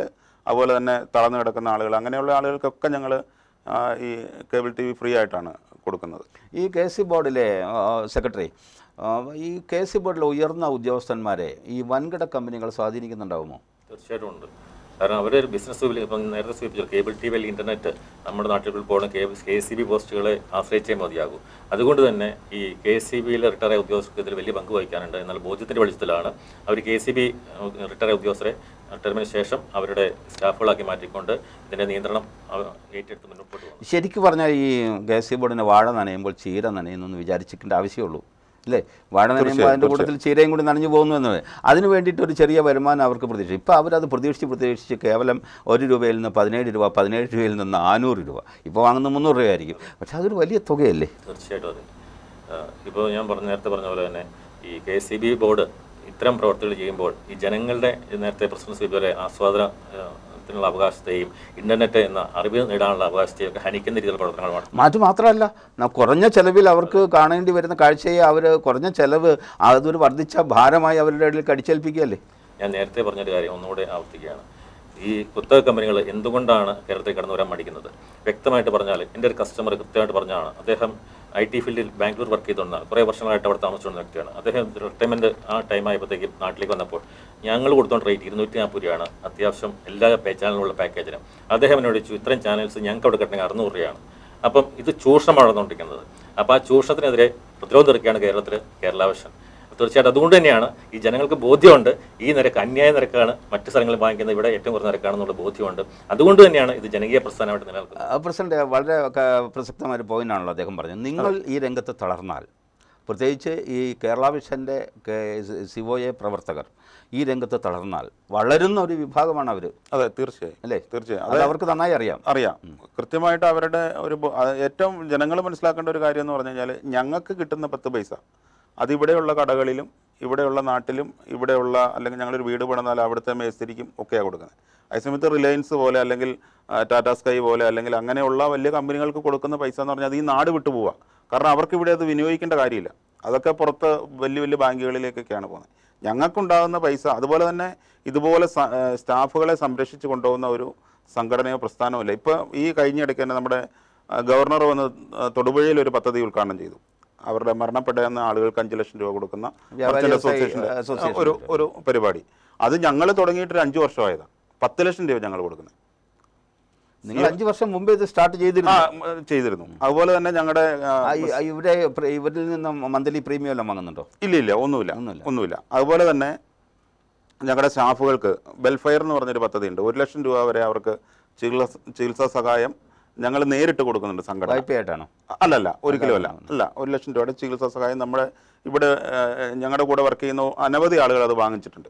അതുപോലെ തന്നെ തളർന്നു കിടക്കുന്ന ആളുകൾ അങ്ങനെയുള്ള ആളുകൾക്കൊക്കെ ഞങ്ങൾ ഈ കേബിൾ ടി വി ഫ്രീ ആയിട്ടാണ് കൊടുക്കുന്നത് ഈ കെ സി ബോർഡിലെ സെക്രട്ടറി ഈ കെ സി ബോർഡിലെ ഉയർന്ന ഉദ്യോഗസ്ഥന്മാരെ ഈ വൻകിട കമ്പനികൾ സ്വാധീനിക്കുന്നുണ്ടാവുമോ തീർച്ചയായിട്ടും ഉണ്ട് കാരണം അവരെ ഒരു ബിസിനസ് ഇപ്പം നേരത്തെ സൂചിപ്പിച്ചു കേബിൾ ടി വി അല്ലെങ്കിൽ നമ്മുടെ നാട്ടിൽ പോകണം കെ സി ബി പോസ്റ്റുകളെ ആശ്രയിച്ചേ മതിയാകൂ അതുകൊണ്ട് തന്നെ ഈ കെ സി ബിയിലെ റിട്ടയർ ഇതിൽ വലിയ പങ്ക് വഹിക്കാനുണ്ട് എന്നാൽ ബോധ്യത്തിന്റെ വെളിച്ചത്തിലാണ് അവർ കെ സി ബി റിട്ടയർ ഉദ്യോഗസ്ഥരെ റിട്ടയർമെന്റ് ശേഷം അവരുടെ സ്റ്റാഫുകളാക്കി മാറ്റിക്കൊണ്ട് ഇതിന്റെ നിയന്ത്രണം ഏറ്റെടുത്ത് മുന്നോട്ട് ശരിക്കും പറഞ്ഞാൽ ഈ കെ സി ബോർഡിനെ വാഴ നനയുമ്പോൾ ചീര നനയുന്നു എന്ന് ആവശ്യമുള്ളൂ അല്ലേ വാഴ നനയുമ്പോൾ അതിൻ്റെ കൂട്ടത്തിൽ ചീരയും കൂടി നനഞ്ഞു പോകുന്നു എന്നത് അതിന് വേണ്ടിയിട്ട് ഒരു ചെറിയ വരുമാനം അവർക്ക് പ്രതീക്ഷിച്ചു ഇപ്പോൾ അവരത് പ്രതീക്ഷിച്ച് പ്രതീക്ഷിച്ച് കേവലം ഒരു രൂപയിൽ നിന്ന് പതിനേഴ് രൂപ പതിനേഴ് രൂപയിൽ നിന്ന് നാനൂറ് രൂപ ഇപ്പോൾ വാങ്ങുന്ന മുന്നൂറ് രൂപയായിരിക്കും പക്ഷേ അതൊരു വലിയ തുകയല്ലേ തീർച്ചയായിട്ടും അതെ ഇപ്പോൾ ഞാൻ പറഞ്ഞ നേരത്തെ പറഞ്ഞ പോലെ തന്നെ ഈ കെ സി ബി ബോർഡ് ഇത്തരം പ്രവർത്തികൾ ചെയ്യുമ്പോൾ ഈ ജനങ്ങളുടെ നേരത്തെ പ്രസിഡൻസ് ഇതുവരെ ആസ്വാദന സ്വാതന്ത്ര്യത്തിനുള്ള അവകാശത്തെയും ഇന്റർനെറ്റ് എന്ന അറിവ് നേടാനുള്ള അവകാശത്തെയും ഒക്കെ ഹനിക്കുന്ന രീതിയിലുള്ള പ്രവർത്തനങ്ങളാണ് അത് മാത്രമല്ല കുറഞ്ഞ ചെലവിൽ അവർക്ക് കാണേണ്ടി വരുന്ന കാഴ്ചയെ അവർ കുറഞ്ഞ ചെലവ് അതൊരു വർദ്ധിച്ച ഭാരമായി അവരുടെ ഇടയിൽ കടിച്ചേൽപ്പിക്കുകയല്ലേ ഞാൻ നേരത്തെ പറഞ്ഞൊരു കാര്യം ഒന്നുകൂടെ ആവർത്തിക്കുകയാണ് ഈ കുത്തക കമ്പനികൾ എന്തുകൊണ്ടാണ് കേരളത്തിൽ കടന്നു വരാൻ മടിക്കുന്നത് വ്യക്തമായിട്ട് പറഞ്ഞാൽ എൻ്റെ ഒരു കസ്റ്റമർ കൃത്യമായിട്ട് പറഞ്ഞാണ് അദ്ദേഹം ഐ ടി ഫീൽഡിൽ ബാംഗ്ലൂർ വർക്ക് ചെയ്തുകൊണ്ടാണ് കുറേ വർഷങ്ങളായിട്ട് അവിടെ താമസിച്ചുകൊണ്ട വ്യക്തിയാണ് അദ്ദേഹം റിട്ടയർമെൻറ്റ് ആ ടൈമായപ്പോഴത്തേക്കും നാട്ടിലേക്ക് വന്നപ്പോൾ ഞങ്ങൾ കൊടുത്തോണ്ട് റേറ്റ് ഇരുന്നൂറ്റി നാൽപ്പത് രൂപയാണ് അത്യാവശ്യം എല്ലാ പേ ചാനലിലുള്ള പാക്കേജിനും അദ്ദേഹം എന്നോട് ചോദിച്ചു ഇത്രയും ചാനൽസ് ഞങ്ങൾക്ക് അവിടെ കിട്ടണമെങ്കിൽ അറുന്നൂറ് രൂപയാണ് അപ്പം ഇത് ചൂഷണമാണ് നടന്നുകൊണ്ടിരിക്കുന്നത് അപ്പോൾ ആ ചൂഷണത്തിനെതിരെ പ്രതിരോധം തീർക്കുകയാണ് കേരളത്തിൽ കേരളാവശ്യം തീർച്ചയായിട്ടും അതുകൊണ്ട് തന്നെയാണ് ഈ ജനങ്ങൾക്ക് ബോധ്യമുണ്ട് ഈ നിരക്ക് അന്യായ നിരക്കാണ് മറ്റു സ്ഥലങ്ങളിൽ വാങ്ങിക്കുന്നത് ഇവിടെ ഏറ്റവും കുറഞ്ഞ നിരക്കാണെന്നുള്ള ബോധ്യമുണ്ട് അതുകൊണ്ട് തന്നെയാണ് ഇത് ജനകീയ പ്രസ്ഥാനമായിട്ട് നിലനിൽക്കുന്നത് പ്രസിഡന്റ് വളരെ പ്രസക്തമായ ഒരു ആണല്ലോ അദ്ദേഹം പറഞ്ഞത് നിങ്ങൾ ഈ രംഗത്ത് തളർന്നാൽ പ്രത്യേകിച്ച് ഈ കേരള വിഷൻ്റെ സിവോയെ പ്രവർത്തകർ ഈ രംഗത്ത് തളർന്നാൽ വളരുന്ന ഒരു വിഭാഗമാണ് അവർ അതെ തീർച്ചയായും അല്ലേ തീർച്ചയായും അത് അവർക്ക് നന്നായി അറിയാം അറിയാം കൃത്യമായിട്ട് അവരുടെ ഒരു ഏറ്റവും ജനങ്ങൾ മനസ്സിലാക്കേണ്ട ഒരു കാര്യം എന്ന് പറഞ്ഞു കഴിഞ്ഞാൽ ഞങ്ങൾക്ക് കിട്ടുന്ന പത്ത് പൈസ അതിവിടെയുള്ള കടകളിലും ഇവിടെയുള്ള നാട്ടിലും ഇവിടെയുള്ള അല്ലെങ്കിൽ ഞങ്ങളൊരു വീട് പണിതാൽ അവിടുത്തെ മേസ്തിരിക്കും ഒക്കെയാണ് കൊടുക്കുന്നത് അതേസമയത്ത് റിലയൻസ് പോലെ അല്ലെങ്കിൽ ടാറ്റാ സ്കൈ പോലെ അല്ലെങ്കിൽ അങ്ങനെയുള്ള വലിയ കമ്പനികൾക്ക് കൊടുക്കുന്ന പൈസ എന്ന് പറഞ്ഞാൽ അത് ഈ നാട് വിട്ടുപോവുക കാരണം അവർക്ക് ഇവിടെ അത് വിനിയോഗിക്കേണ്ട കാര്യമില്ല അതൊക്കെ പുറത്ത് വലിയ വലിയ ബാങ്കുകളിലേക്കൊക്കെയാണ് പോകുന്നത് ഞങ്ങൾക്കുണ്ടാകുന്ന പൈസ അതുപോലെ തന്നെ ഇതുപോലെ സ്റ്റാഫുകളെ സംരക്ഷിച്ച് കൊണ്ടുപോകുന്ന ഒരു സംഘടനയോ പ്രസ്ഥാനമോ ഇല്ല ഇപ്പോൾ ഈ കഴിഞ്ഞിടയ്ക്ക് തന്നെ നമ്മുടെ ഗവർണർ വന്ന് തൊടുപുഴയിൽ ഒരു പദ്ധതി ഉദ്ഘാടനം ചെയ്തു അവരുടെ മരണപ്പെട്ട ആളുകൾക്ക് അഞ്ചു ലക്ഷം രൂപ കൊടുക്കുന്ന മർച്ചന്റ് ഒരു ഒരു പരിപാടി അത് ഞങ്ങൾ തുടങ്ങിയിട്ട് ഒരു അഞ്ചു വർഷമായതാണ് പത്ത് ലക്ഷം രൂപ ഞങ്ങൾ കൊടുക്കുന്നത് നിങ്ങൾ അഞ്ചു വർഷം മുമ്പ് ഇത് സ്റ്റാർട്ട് ചെയ്തിരുന്നു ചെയ്തിരുന്നു അതുപോലെ തന്നെ ഞങ്ങളുടെ ഇവിടെ ഇവരിൽ നിന്ന് മന്ത്ലി പ്രീമിയം എല്ലാം വാങ്ങുന്നുണ്ടോ ഇല്ല ഇല്ല ഒന്നുമില്ല ഒന്നുമില്ല അതുപോലെ തന്നെ ഞങ്ങളുടെ സ്റ്റാഫുകൾക്ക് വെൽഫെയർ എന്ന് പറഞ്ഞൊരു പദ്ധതിയുണ്ട് ഒരു ലക്ഷം രൂപ വരെ അവർക്ക് ചികിത്സ ചികിത്സാ സഹായം ഞങ്ങൾ നേരിട്ട് കൊടുക്കുന്നുണ്ട് സംഘടന വായ്പയായിട്ടാണോ അല്ലല്ല ഒരിക്കലും അല്ല അല്ല ഒരു ലക്ഷം രൂപയുടെ ചികിത്സാ സഹായം നമ്മുടെ ഇവിടെ ഞങ്ങളുടെ കൂടെ വർക്ക് ചെയ്യുന്ന അനവധി ആളുകൾ അത് വാങ്ങിച്ചിട്ടുണ്ട്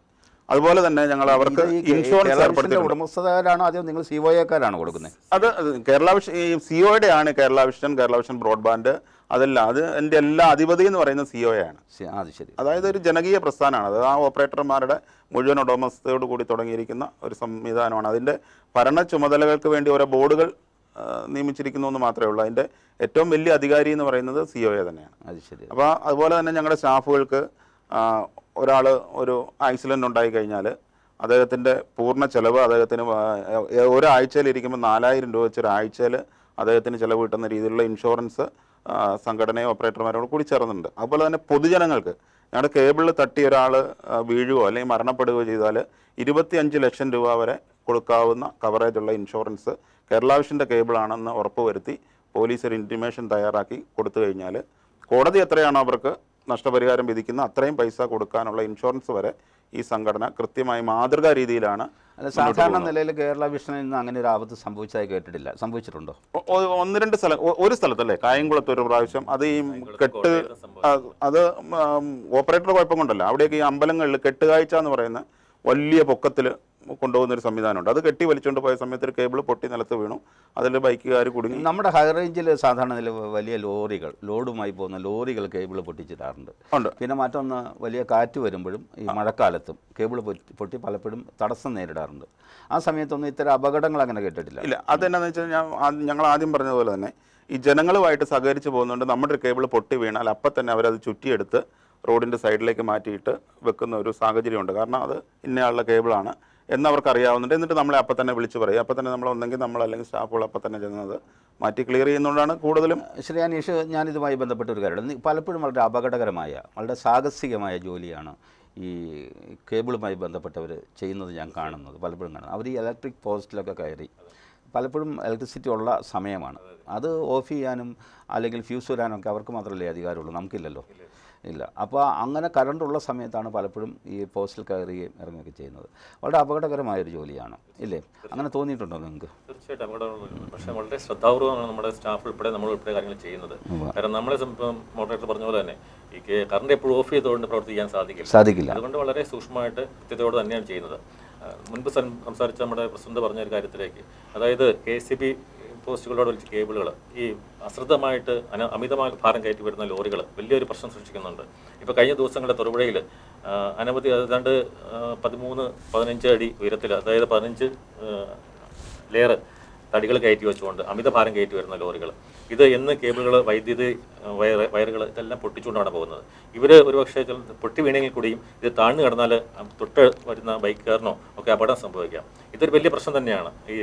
അതുപോലെ തന്നെ ഞങ്ങൾ അവർക്ക് ഇൻഷുറൻസ് ഉടമസ്ഥരാണോ അതോ നിങ്ങൾ സിഒയെക്കാരാണോ കൊടുക്കുന്നത് അത് കേരള വിഷൻ ഈ സിഒയുടെ ആണ് Kerala vision Kerala vision broadband അതല്ല അത് എൻ്റെ എല്ലാ അധിപതി എന്ന് സി സിഒയാണ് അത് ശരി അതായത് ഒരു ജനകീയ പ്രസ്ഥാനമാണ് അത് ആ ഓപ്പറേറ്റർമാരുടെ മുഴുവൻ ഉടമസ്ഥയോട് കൂടി തുടങ്ങിയിരിക്കുന്ന ഒരു സംവിധാനമാണ് അതിൻ്റെ ഭരണ ചുമതലകൾക്ക് വേണ്ടി ഓരോ ബോർഡുകൾ നിയമിച്ചിരിക്കുന്നു എന്ന് മാത്രമേ ഉള്ളൂ അതിൻ്റെ ഏറ്റവും വലിയ അധികാരി എന്ന് പറയുന്നത് സി ഒ തന്നെയാണ് അത് ശരി അപ്പോൾ അതുപോലെ തന്നെ ഞങ്ങളുടെ സ്റ്റാഫുകൾക്ക് ഒരാൾ ഒരു ആക്സിഡൻ്റ് ഉണ്ടായി കഴിഞ്ഞാൽ അദ്ദേഹത്തിൻ്റെ പൂർണ്ണ ചിലവ് അദ്ദേഹത്തിന് ഒരാഴ്ചയിൽ ഇരിക്കുമ്പോൾ നാലായിരം രൂപ വെച്ചൊരാഴ്ചയിൽ അദ്ദേഹത്തിന് ചിലവ് കിട്ടുന്ന രീതിയിലുള്ള ഇൻഷുറൻസ് സംഘടനയും ഓപ്പറേറ്റർമാരോട് കൂടി ചേർന്നുണ്ട് അതുപോലെ തന്നെ പൊതുജനങ്ങൾക്ക് ഞങ്ങളുടെ കേബിളിൽ തട്ടി ഒരാൾ വീഴുകയോ അല്ലെങ്കിൽ മരണപ്പെടുകയോ ചെയ്താൽ ഇരുപത്തിയഞ്ച് ലക്ഷം രൂപ വരെ കൊടുക്കാവുന്ന കവറേജുള്ള ഇൻഷുറൻസ് കേരളാവിഷൻ്റെ കേബിളാണെന്ന് ഉറപ്പുവരുത്തി പോലീസ് ഒരു ഇൻറ്റിമേഷൻ തയ്യാറാക്കി കൊടുത്തു കഴിഞ്ഞാൽ കോടതി എത്രയാണോ അവർക്ക് നഷ്ടപരിഹാരം വിധിക്കുന്ന അത്രയും പൈസ കൊടുക്കാനുള്ള ഇൻഷുറൻസ് വരെ ഈ സംഘടന കൃത്യമായി മാതൃകാ രീതിയിലാണ് അല്ല സാധാരണ നിലയിൽ കേരള വിഷനിൽ നിന്ന് അങ്ങനെ ഒരു ആപത്ത് സംഭവിച്ചതായി കേട്ടിട്ടില്ല സംഭവിച്ചിട്ടുണ്ടോ ഒന്ന് രണ്ട് സ്ഥലം ഒരു സ്ഥലത്തല്ലേ കായംകുളത്ത് ഒരു പ്രാവശ്യം അത് ഈ കെട്ട് അത് ഓപ്പറേറ്റർ കുഴപ്പം കൊണ്ടല്ല അവിടെയൊക്കെ ഈ അമ്പലങ്ങളിൽ കെട്ടുകാഴ്ച എന്ന് പറയുന്ന വലിയ പൊക്കത്തിൽ കൊണ്ടുപോകുന്നൊരു സംവിധാനമുണ്ട് അത് കെട്ടി വലിച്ചുകൊണ്ട് പോയ സമയത്ത് ഒരു കേബിൾ പൊട്ടി നിലത്ത് വീണു അതിൽ ബൈക്കുകാർ കുടുങ്ങി നമ്മുടെ ഹൈ റേഞ്ചിൽ സാധാരണ വലിയ ലോറികൾ ലോഡുമായി പോകുന്ന ലോറികൾ കേബിൾ പൊട്ടിച്ചിടാറുണ്ട് ഉണ്ട് പിന്നെ മറ്റൊന്ന് വലിയ കാറ്റ് വരുമ്പോഴും ഈ മഴക്കാലത്തും കേബിൾ പൊട്ടി പലപ്പോഴും തടസ്സം നേരിടാറുണ്ട് ആ സമയത്തൊന്നും ഇത്തരം അപകടങ്ങൾ അങ്ങനെ കേട്ടിട്ടില്ല ഇല്ല അതെന്നാന്ന് വെച്ചാൽ ഞാൻ ഞങ്ങൾ ആദ്യം പറഞ്ഞതുപോലെ തന്നെ ഈ ജനങ്ങളുമായിട്ട് സഹകരിച്ച് പോകുന്നുണ്ട് നമ്മുടെ കേബിൾ പൊട്ടി വീണാൽ അപ്പം തന്നെ അവരത് ചുറ്റിയെടുത്ത് റോഡിൻ്റെ സൈഡിലേക്ക് മാറ്റിയിട്ട് വെക്കുന്ന ഒരു സാഹചര്യമുണ്ട് കാരണം അത് ഇന്നയാളുടെ കേബിളാണ് എന്നവർക്ക് അറിയാവുന്നുണ്ട് എന്നിട്ട് നമ്മളെ അപ്പം തന്നെ വിളിച്ച് പറയും അപ്പം തന്നെ നമ്മൾ ഒന്നെങ്കിൽ നമ്മൾ അല്ലെങ്കിൽ സ്റ്റാഫുകൾ അപ്പം തന്നെ ചെന്നത് മാറ്റി ക്ലിയർ ചെയ്യുന്നതുകൊണ്ടാണ് കൂടുതലും ശ്രീ അനീഷ് ഞാനിതുമായി ബന്ധപ്പെട്ട ഒരു കാര്യമാണ് പലപ്പോഴും വളരെ അപകടകരമായ വളരെ സാഹസികമായ ജോലിയാണ് ഈ കേബിളുമായി ബന്ധപ്പെട്ടവർ ചെയ്യുന്നത് ഞാൻ കാണുന്നത് പലപ്പോഴും കാണുന്നത് അവർ ഈ ഇലക്ട്രിക് പോസ്റ്റിലൊക്കെ കയറി പലപ്പോഴും ഇലക്ട്രിസിറ്റി ഉള്ള സമയമാണ് അത് ഓഫ് ചെയ്യാനും അല്ലെങ്കിൽ ഫ്യൂസ് വരാനൊക്കെ അവർക്ക് മാത്രമല്ലേ അധികാരമുള്ളൂ നമുക്കില്ലല്ലോ ഇല്ല അപ്പോൾ അങ്ങനെ കറണ്ടുള്ള സമയത്താണ് പലപ്പോഴും ഈ പോസ്റ്റിൽ കയറുകയും ഇറങ്ങുകയൊക്കെ ചെയ്യുന്നത് വളരെ അപകടകരമായൊരു ജോലിയാണ് ഇല്ലേ അങ്ങനെ തോന്നിയിട്ടുണ്ടോ നിങ്ങൾക്ക് തീർച്ചയായിട്ടും അപകടമാണ് പക്ഷേ വളരെ ശ്രദ്ധാപൂർവ്വമാണ് നമ്മുടെ സ്റ്റാഫ് ഉൾപ്പെടെ നമ്മൾ ഉൾപ്പെടെ കാര്യങ്ങൾ ചെയ്യുന്നത് കാരണം നമ്മളെ മോഡറേറ്റർ പറഞ്ഞ പോലെ തന്നെ ഈ കറണ്ട് എപ്പോഴും ഓഫ് ചെയ്തുകൊണ്ട് പ്രവർത്തിക്കാൻ സാധിക്കില്ല സാധിക്കില്ല അതുകൊണ്ട് വളരെ സൂക്ഷ്മമായിട്ട് കൃത്യതയോടെ തന്നെയാണ് ചെയ്യുന്നത് മുൻപ് സംസാരിച്ച നമ്മുടെ പ്രസിഡന്റ് പറഞ്ഞ ഒരു കാര്യത്തിലേക്ക് അതായത് കെ സി ബി പോസ്റ്റുകളോട് വലിച്ച കേബിളുകൾ ഈ അശ്രദ്ധമായിട്ട് അന അമിതമായ ഭാരം കയറ്റി വരുന്ന ലോറികൾ വലിയൊരു പ്രശ്നം സൃഷ്ടിക്കുന്നുണ്ട് ഇപ്പോൾ കഴിഞ്ഞ ദിവസങ്ങളുടെ തൊടുപുഴയിൽ അനവധി ഏതാണ്ട് പതിമൂന്ന് പതിനഞ്ച് അടി ഉയരത്തിൽ അതായത് പതിനഞ്ച് ലെയർ തടികൾ കയറ്റി വെച്ചുകൊണ്ട് അമിത ഭാരം കയറ്റി വരുന്ന ലോറികൾ ഇത് എന്ന് കേബിളുകൾ വൈദ്യുതി വയർ വയറുകൾ ഇതെല്ലാം പൊട്ടിച്ചുകൊണ്ടാണ് പോകുന്നത് ഇവർ ഒരുപക്ഷെ പൊട്ടി വീണെങ്കിൽ കൂടിയും ഇത് താഴ്ന്നു കിടന്നാൽ തൊട്ട് വരുന്ന ബൈക്കുകാരനോ ഒക്കെ അപകടം സംഭവിക്കാം ഇതൊരു വലിയ പ്രശ്നം തന്നെയാണ് ഈ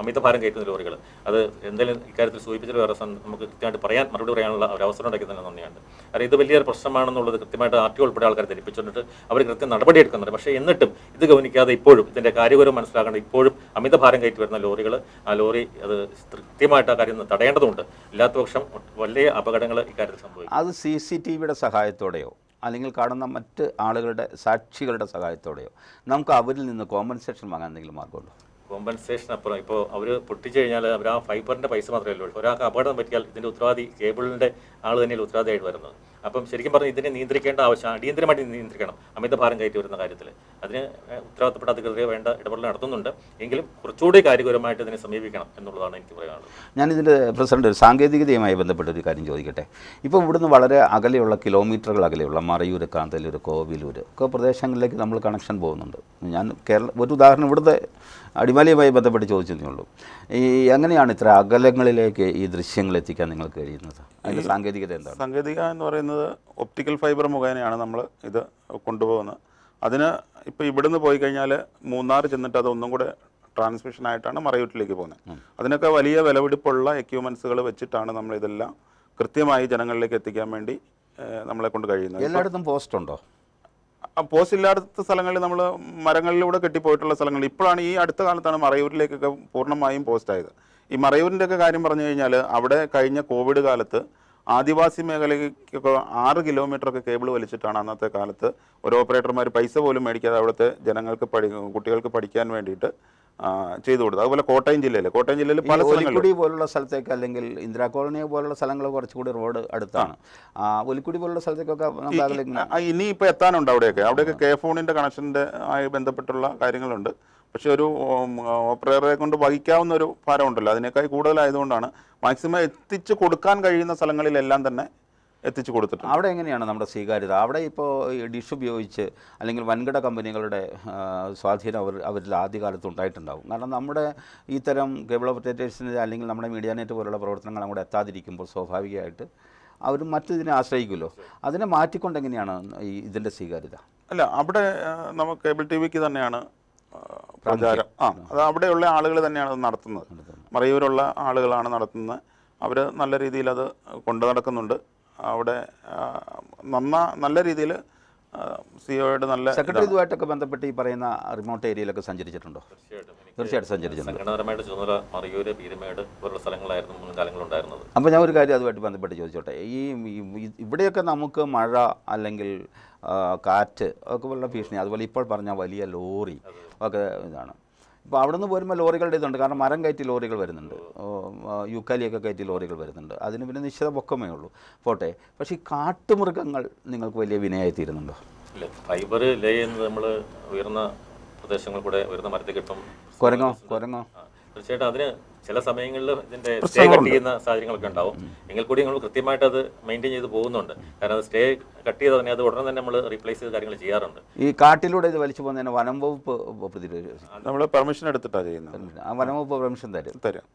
അമിതഭാരം കയറ്റുന്ന ലോറികൾ അത് എന്തെങ്കിലും ഇക്കാര്യത്തിൽ സൂചിപ്പിച്ചൊരു വേറെ നമുക്ക് കൃത്യമായിട്ട് പറയാൻ മറുപടി പറയാനുള്ള ഒരു അവസരം ഉണ്ടാക്കി തന്നെ നന്ദിയുണ്ട് കാരണം ഇത് വലിയൊരു പ്രശ്നമാണെന്നുള്ളത് കൃത്യമായിട്ട് ആർ ടി ഉൾപ്പെടെ ആൾക്കാർ ധരിപ്പിച്ചിട്ടുണ്ട് അവർ കൃത്യം നടപടി എടുക്കുന്നുണ്ട് പക്ഷേ എന്നിട്ടും ഇത് ഗവനിക്കാതെ ഇപ്പോഴും ഇതിൻ്റെ കാര്യപരം മനസ്സിലാക്കേണ്ട ഇപ്പോഴും അമിതഭാരം കയറ്റി വരുന്ന ലോറികൾ ആ ലോറി അത് കൃത്യമായിട്ട് ആ കാര്യം തടയേണ്ടതുണ്ട് ഇല്ലാത്തപക്ഷം വലിയ അപകടങ്ങൾ ഇക്കാര്യത്തിൽ സംഭവിക്കും അത് സി സി ടി വിയുടെ സഹായത്തോടെയോ അല്ലെങ്കിൽ കാണുന്ന മറ്റ് ആളുകളുടെ സാക്ഷികളുടെ സഹായത്തോടെയോ നമുക്ക് അവരിൽ നിന്ന് കോമ്പൻസേഷൻ വാങ്ങാൻ എന്തെങ്കിലും മാർഗമുണ്ടോ കോമ്പൻസേഷൻ അപ്പുറം ഇപ്പോൾ അവർ പൊട്ടിച്ചു കഴിഞ്ഞാൽ അവർ ആ ഫൈബറിൻ്റെ പൈസ മാത്രമേ ഉള്ളൂ ഒരാൾക്ക് അപകടം പറ്റിയാൽ ഇതിൻ്റെ ഉത്തരവാദി കേബിളിൻ്റെ ആൾ തന്നെയാണ് ഉത്തരവാദിയായിട്ട് വരുന്നത് അപ്പം ശരിക്കും പറഞ്ഞാൽ ഇതിനെ നിയന്ത്രിക്കേണ്ട ആവശ്യം അടിയന്തരമായിട്ട് നിയന്ത്രിക്കണം അമിതഭാരം കയറ്റി വരുന്ന കാര്യത്തിൽ അതിന് ഉത്തരവാദിത്തപ്പെട്ട അധികൃതരെ വേണ്ട ഇടപെടൽ നടത്തുന്നുണ്ട് എങ്കിലും കുറച്ചുകൂടി കാര്യപരമായിട്ട് ഇതിനെ സമീപിക്കണം എന്നുള്ളതാണ് എനിക്ക് പറയാനുള്ളത് ഞാനിതിൻ്റെ പ്രസിഡന്റ് ഒരു സാങ്കേതികതയുമായി ബന്ധപ്പെട്ട ഒരു കാര്യം ചോദിക്കട്ടെ ഇപ്പോൾ ഇവിടുന്ന് വളരെ അകലെയുള്ള കിലോമീറ്ററുകൾ അകലെയുള്ള മറയൂര് കാന്തല്ലൂർ കോവിലൂർ ഒക്കെ പ്രദേശങ്ങളിലേക്ക് നമ്മൾ കണക്ഷൻ പോകുന്നുണ്ട് ഞാൻ കേരള ഒരു ഉദാഹരണം ഇവിടുത്തെ അടിമാലിയുമായി ബന്ധപ്പെട്ട് ചോദിച്ചതേ ഉള്ളൂ ഈ എങ്ങനെയാണ് ഇത്ര അകലങ്ങളിലേക്ക് ഈ ദൃശ്യങ്ങൾ എത്തിക്കാൻ നിങ്ങൾക്ക് കഴിയുന്നത് അതിൻ്റെ സാങ്കേതികത എന്താണ് സാങ്കേതിക എന്ന് പറയുന്നത് ഒപ്റ്റിക്കൽ ഫൈബർ മുഖേനയാണ് നമ്മൾ ഇത് കൊണ്ടുപോകുന്നത് അതിന് ഇപ്പോൾ ഇവിടുന്ന് പോയി കഴിഞ്ഞാൽ മൂന്നാർ ചെന്നിട്ട് അത് ഒന്നും കൂടെ ആയിട്ടാണ് മറയൂട്ടിലേക്ക് പോകുന്നത് അതിനൊക്കെ വലിയ വിലപിടിപ്പുള്ള എക്യുപ്മെൻസുകൾ വെച്ചിട്ടാണ് നമ്മളിതെല്ലാം കൃത്യമായി ജനങ്ങളിലേക്ക് എത്തിക്കാൻ വേണ്ടി നമ്മളെ കൊണ്ട് കഴിയുന്നത് എല്ലായിടത്തും പോസ്റ്റ് ഉണ്ടോ പോസ്റ്റ് ഇല്ലാത്ത സ്ഥലങ്ങളിൽ നമ്മൾ മരങ്ങളിലൂടെ കെട്ടിപ്പോയിട്ടുള്ള സ്ഥലങ്ങൾ ഇപ്പോഴാണ് ഈ അടുത്ത കാലത്താണ് മറയൂരിലേക്കൊക്കെ പൂർണ്ണമായും പോസ്റ്റ് ആയത് ഈ ഒക്കെ കാര്യം പറഞ്ഞു കഴിഞ്ഞാൽ അവിടെ കഴിഞ്ഞ കോവിഡ് കാലത്ത് ആദിവാസി മേഖലയ്ക്കൊക്കെ ആറ് കിലോമീറ്ററൊക്കെ കേബിൾ വലിച്ചിട്ടാണ് അന്നത്തെ കാലത്ത് ഒരു ഓപ്പറേറ്റർമാർ പൈസ പോലും മേടിക്കാതെ അവിടുത്തെ ജനങ്ങൾക്ക് പഠി കുട്ടികൾക്ക് പഠിക്കാൻ വേണ്ടിയിട്ട് ചെയ്തു കൊടുത്തത് അതുപോലെ കോട്ടയം ജില്ലയിൽ കോട്ടയം ജില്ലയിൽ പല ഒലിക്കുടി പോലുള്ള സ്ഥലത്തേക്ക് അല്ലെങ്കിൽ ഇന്ദിരാ കോളനി പോലുള്ള സ്ഥലങ്ങൾ കുറച്ചുകൂടി റോഡ് അടുത്താണ് ഒലിക്കുടി പോലുള്ള സ്ഥലത്തേക്കൊക്കെ ഇനിയിപ്പോൾ എത്താനുണ്ട് അവിടെയൊക്കെ അവിടെയൊക്കെ കെ ഫോണിൻ്റെ കണക്ഷൻ്റെ ആയി ബന്ധപ്പെട്ടുള്ള കാര്യങ്ങളുണ്ട് പക്ഷേ ഒരു ഓപ്പറേറ്ററെ കൊണ്ട് വഹിക്കാവുന്ന ഒരു ഭാരമുണ്ടല്ലോ അതിനേക്കാൾ കൂടുതലായതുകൊണ്ടാണ് മാക്സിമം എത്തിച്ചു കൊടുക്കാൻ കഴിയുന്ന സ്ഥലങ്ങളിലെല്ലാം തന്നെ എത്തിച്ചു കൊടുത്തിട്ടുണ്ട് അവിടെ എങ്ങനെയാണ് നമ്മുടെ സ്വീകാര്യത അവിടെ ഇപ്പോൾ ഡിഷ് ഉപയോഗിച്ച് അല്ലെങ്കിൽ വൻകിട കമ്പനികളുടെ സ്വാധീനം അവർ അവരിൽ ആദ്യകാലത്ത് ഉണ്ടായിട്ടുണ്ടാവും കാരണം നമ്മുടെ ഇത്തരം കേബിൾ ഓപ്പറേറ്റേഴ്സിൻ്റെ അല്ലെങ്കിൽ നമ്മുടെ മീഡിയ നെറ്റ് പോലുള്ള പ്രവർത്തനങ്ങൾ അങ്ങോട്ട് എത്താതിരിക്കുമ്പോൾ സ്വാഭാവികമായിട്ട് അവർ മറ്റിതിനെ ആശ്രയിക്കുമല്ലോ അതിനെ മാറ്റിക്കൊണ്ട് എങ്ങനെയാണ് ഈ ഇതിൻ്റെ സ്വീകാര്യത അല്ല അവിടെ നമുക്ക് കേബിൾ ടി വിക്ക് തന്നെയാണ് പ്രചാരം ആ അത് അവിടെയുള്ള ആളുകൾ തന്നെയാണ് അത് നടത്തുന്നത് മറയൂരുള്ള ആളുകളാണ് നടത്തുന്നത് അവർ നല്ല രീതിയിൽ അത് കൊണ്ടു നടക്കുന്നുണ്ട് അവിടെ നന്ന നല്ല രീതിയിൽ സിഒയുടെ നല്ല സെക്രട്ടറി ഇതുമായിട്ടൊക്കെ ബന്ധപ്പെട്ട് ഈ പറയുന്ന റിമോട്ട് ഏരിയയിലൊക്കെ സഞ്ചരിച്ചിട്ടുണ്ടോ തീർച്ചയായിട്ടും സഞ്ചരിച്ചിട്ടുണ്ട് ചുമതല മറയൂര് പീരുമേട് പോലുള്ള സ്ഥലങ്ങളായിരുന്നു കാലങ്ങളുണ്ടായിരുന്നത് അപ്പോൾ ഞാൻ ഒരു കാര്യം അതുമായിട്ട് ബന്ധപ്പെട്ട് ചോദിച്ചോട്ടെ ഈ ഇവിടെയൊക്കെ നമുക്ക് മഴ അല്ലെങ്കിൽ കാറ്റ് ഒക്കെ പോലുള്ള ഭീഷണി അതുപോലെ ഇപ്പോൾ പറഞ്ഞ വലിയ ലോറി ഒക്കെ ഇതാണ് അപ്പോൾ അവിടെ നിന്ന് പോരുമ്പോൾ ലോറികളുടെ ഇതുണ്ട് കാരണം മരം കയറ്റി ലോറികൾ വരുന്നുണ്ട് യുക്കാലിയൊക്കെ കയറ്റി ലോറികൾ വരുന്നുണ്ട് അതിന് പിന്നെ നിശ്ചിത പൊക്കമേ ഉള്ളൂ പോട്ടെ പക്ഷേ ഈ കാട്ടുമൃഗങ്ങൾ നിങ്ങൾക്ക് വലിയ വിനയായി തീരുന്നുണ്ടോ ഇല്ല ഫൈബർ ലേ എന്ന് നമ്മൾ ഉയർന്ന പ്രദേശങ്ങൾ കൂടെ ഉയർന്ന മരത്തിൽ കിട്ടും കുരങ്ങോ കുരങ്ങോ തീർച്ചയായിട്ടും അതിന് ചില സമയങ്ങളിൽ ഇതിന്റെ സ്റ്റേ കട്ട് ചെയ്യുന്ന സാഹചര്യങ്ങളൊക്കെ ഉണ്ടാവും എങ്കിൽ കൂടി നമ്മൾ കൃത്യമായിട്ട് അത് മെയിൻറ്റെയിൻ ചെയ്ത് പോകുന്നുണ്ട് കാരണം സ്റ്റേ കട്ട് ചെയ്ത് തന്നെ അത് ഉടനെ തന്നെ നമ്മൾ റീപ്ലേസ് ചെയ്ത് കാര്യങ്ങൾ ചെയ്യാറുണ്ട് ഈ കാട്ടിലൂടെ ഇത് വലിച്ചു പോകുന്നതിന് വനം വകുപ്പ് നമ്മൾ പെർമിഷൻ എടുത്തിട്ടാണ് ചെയ്യുന്നത് ആ വനം വകുപ്പ് പെർമിഷൻ തരും തരും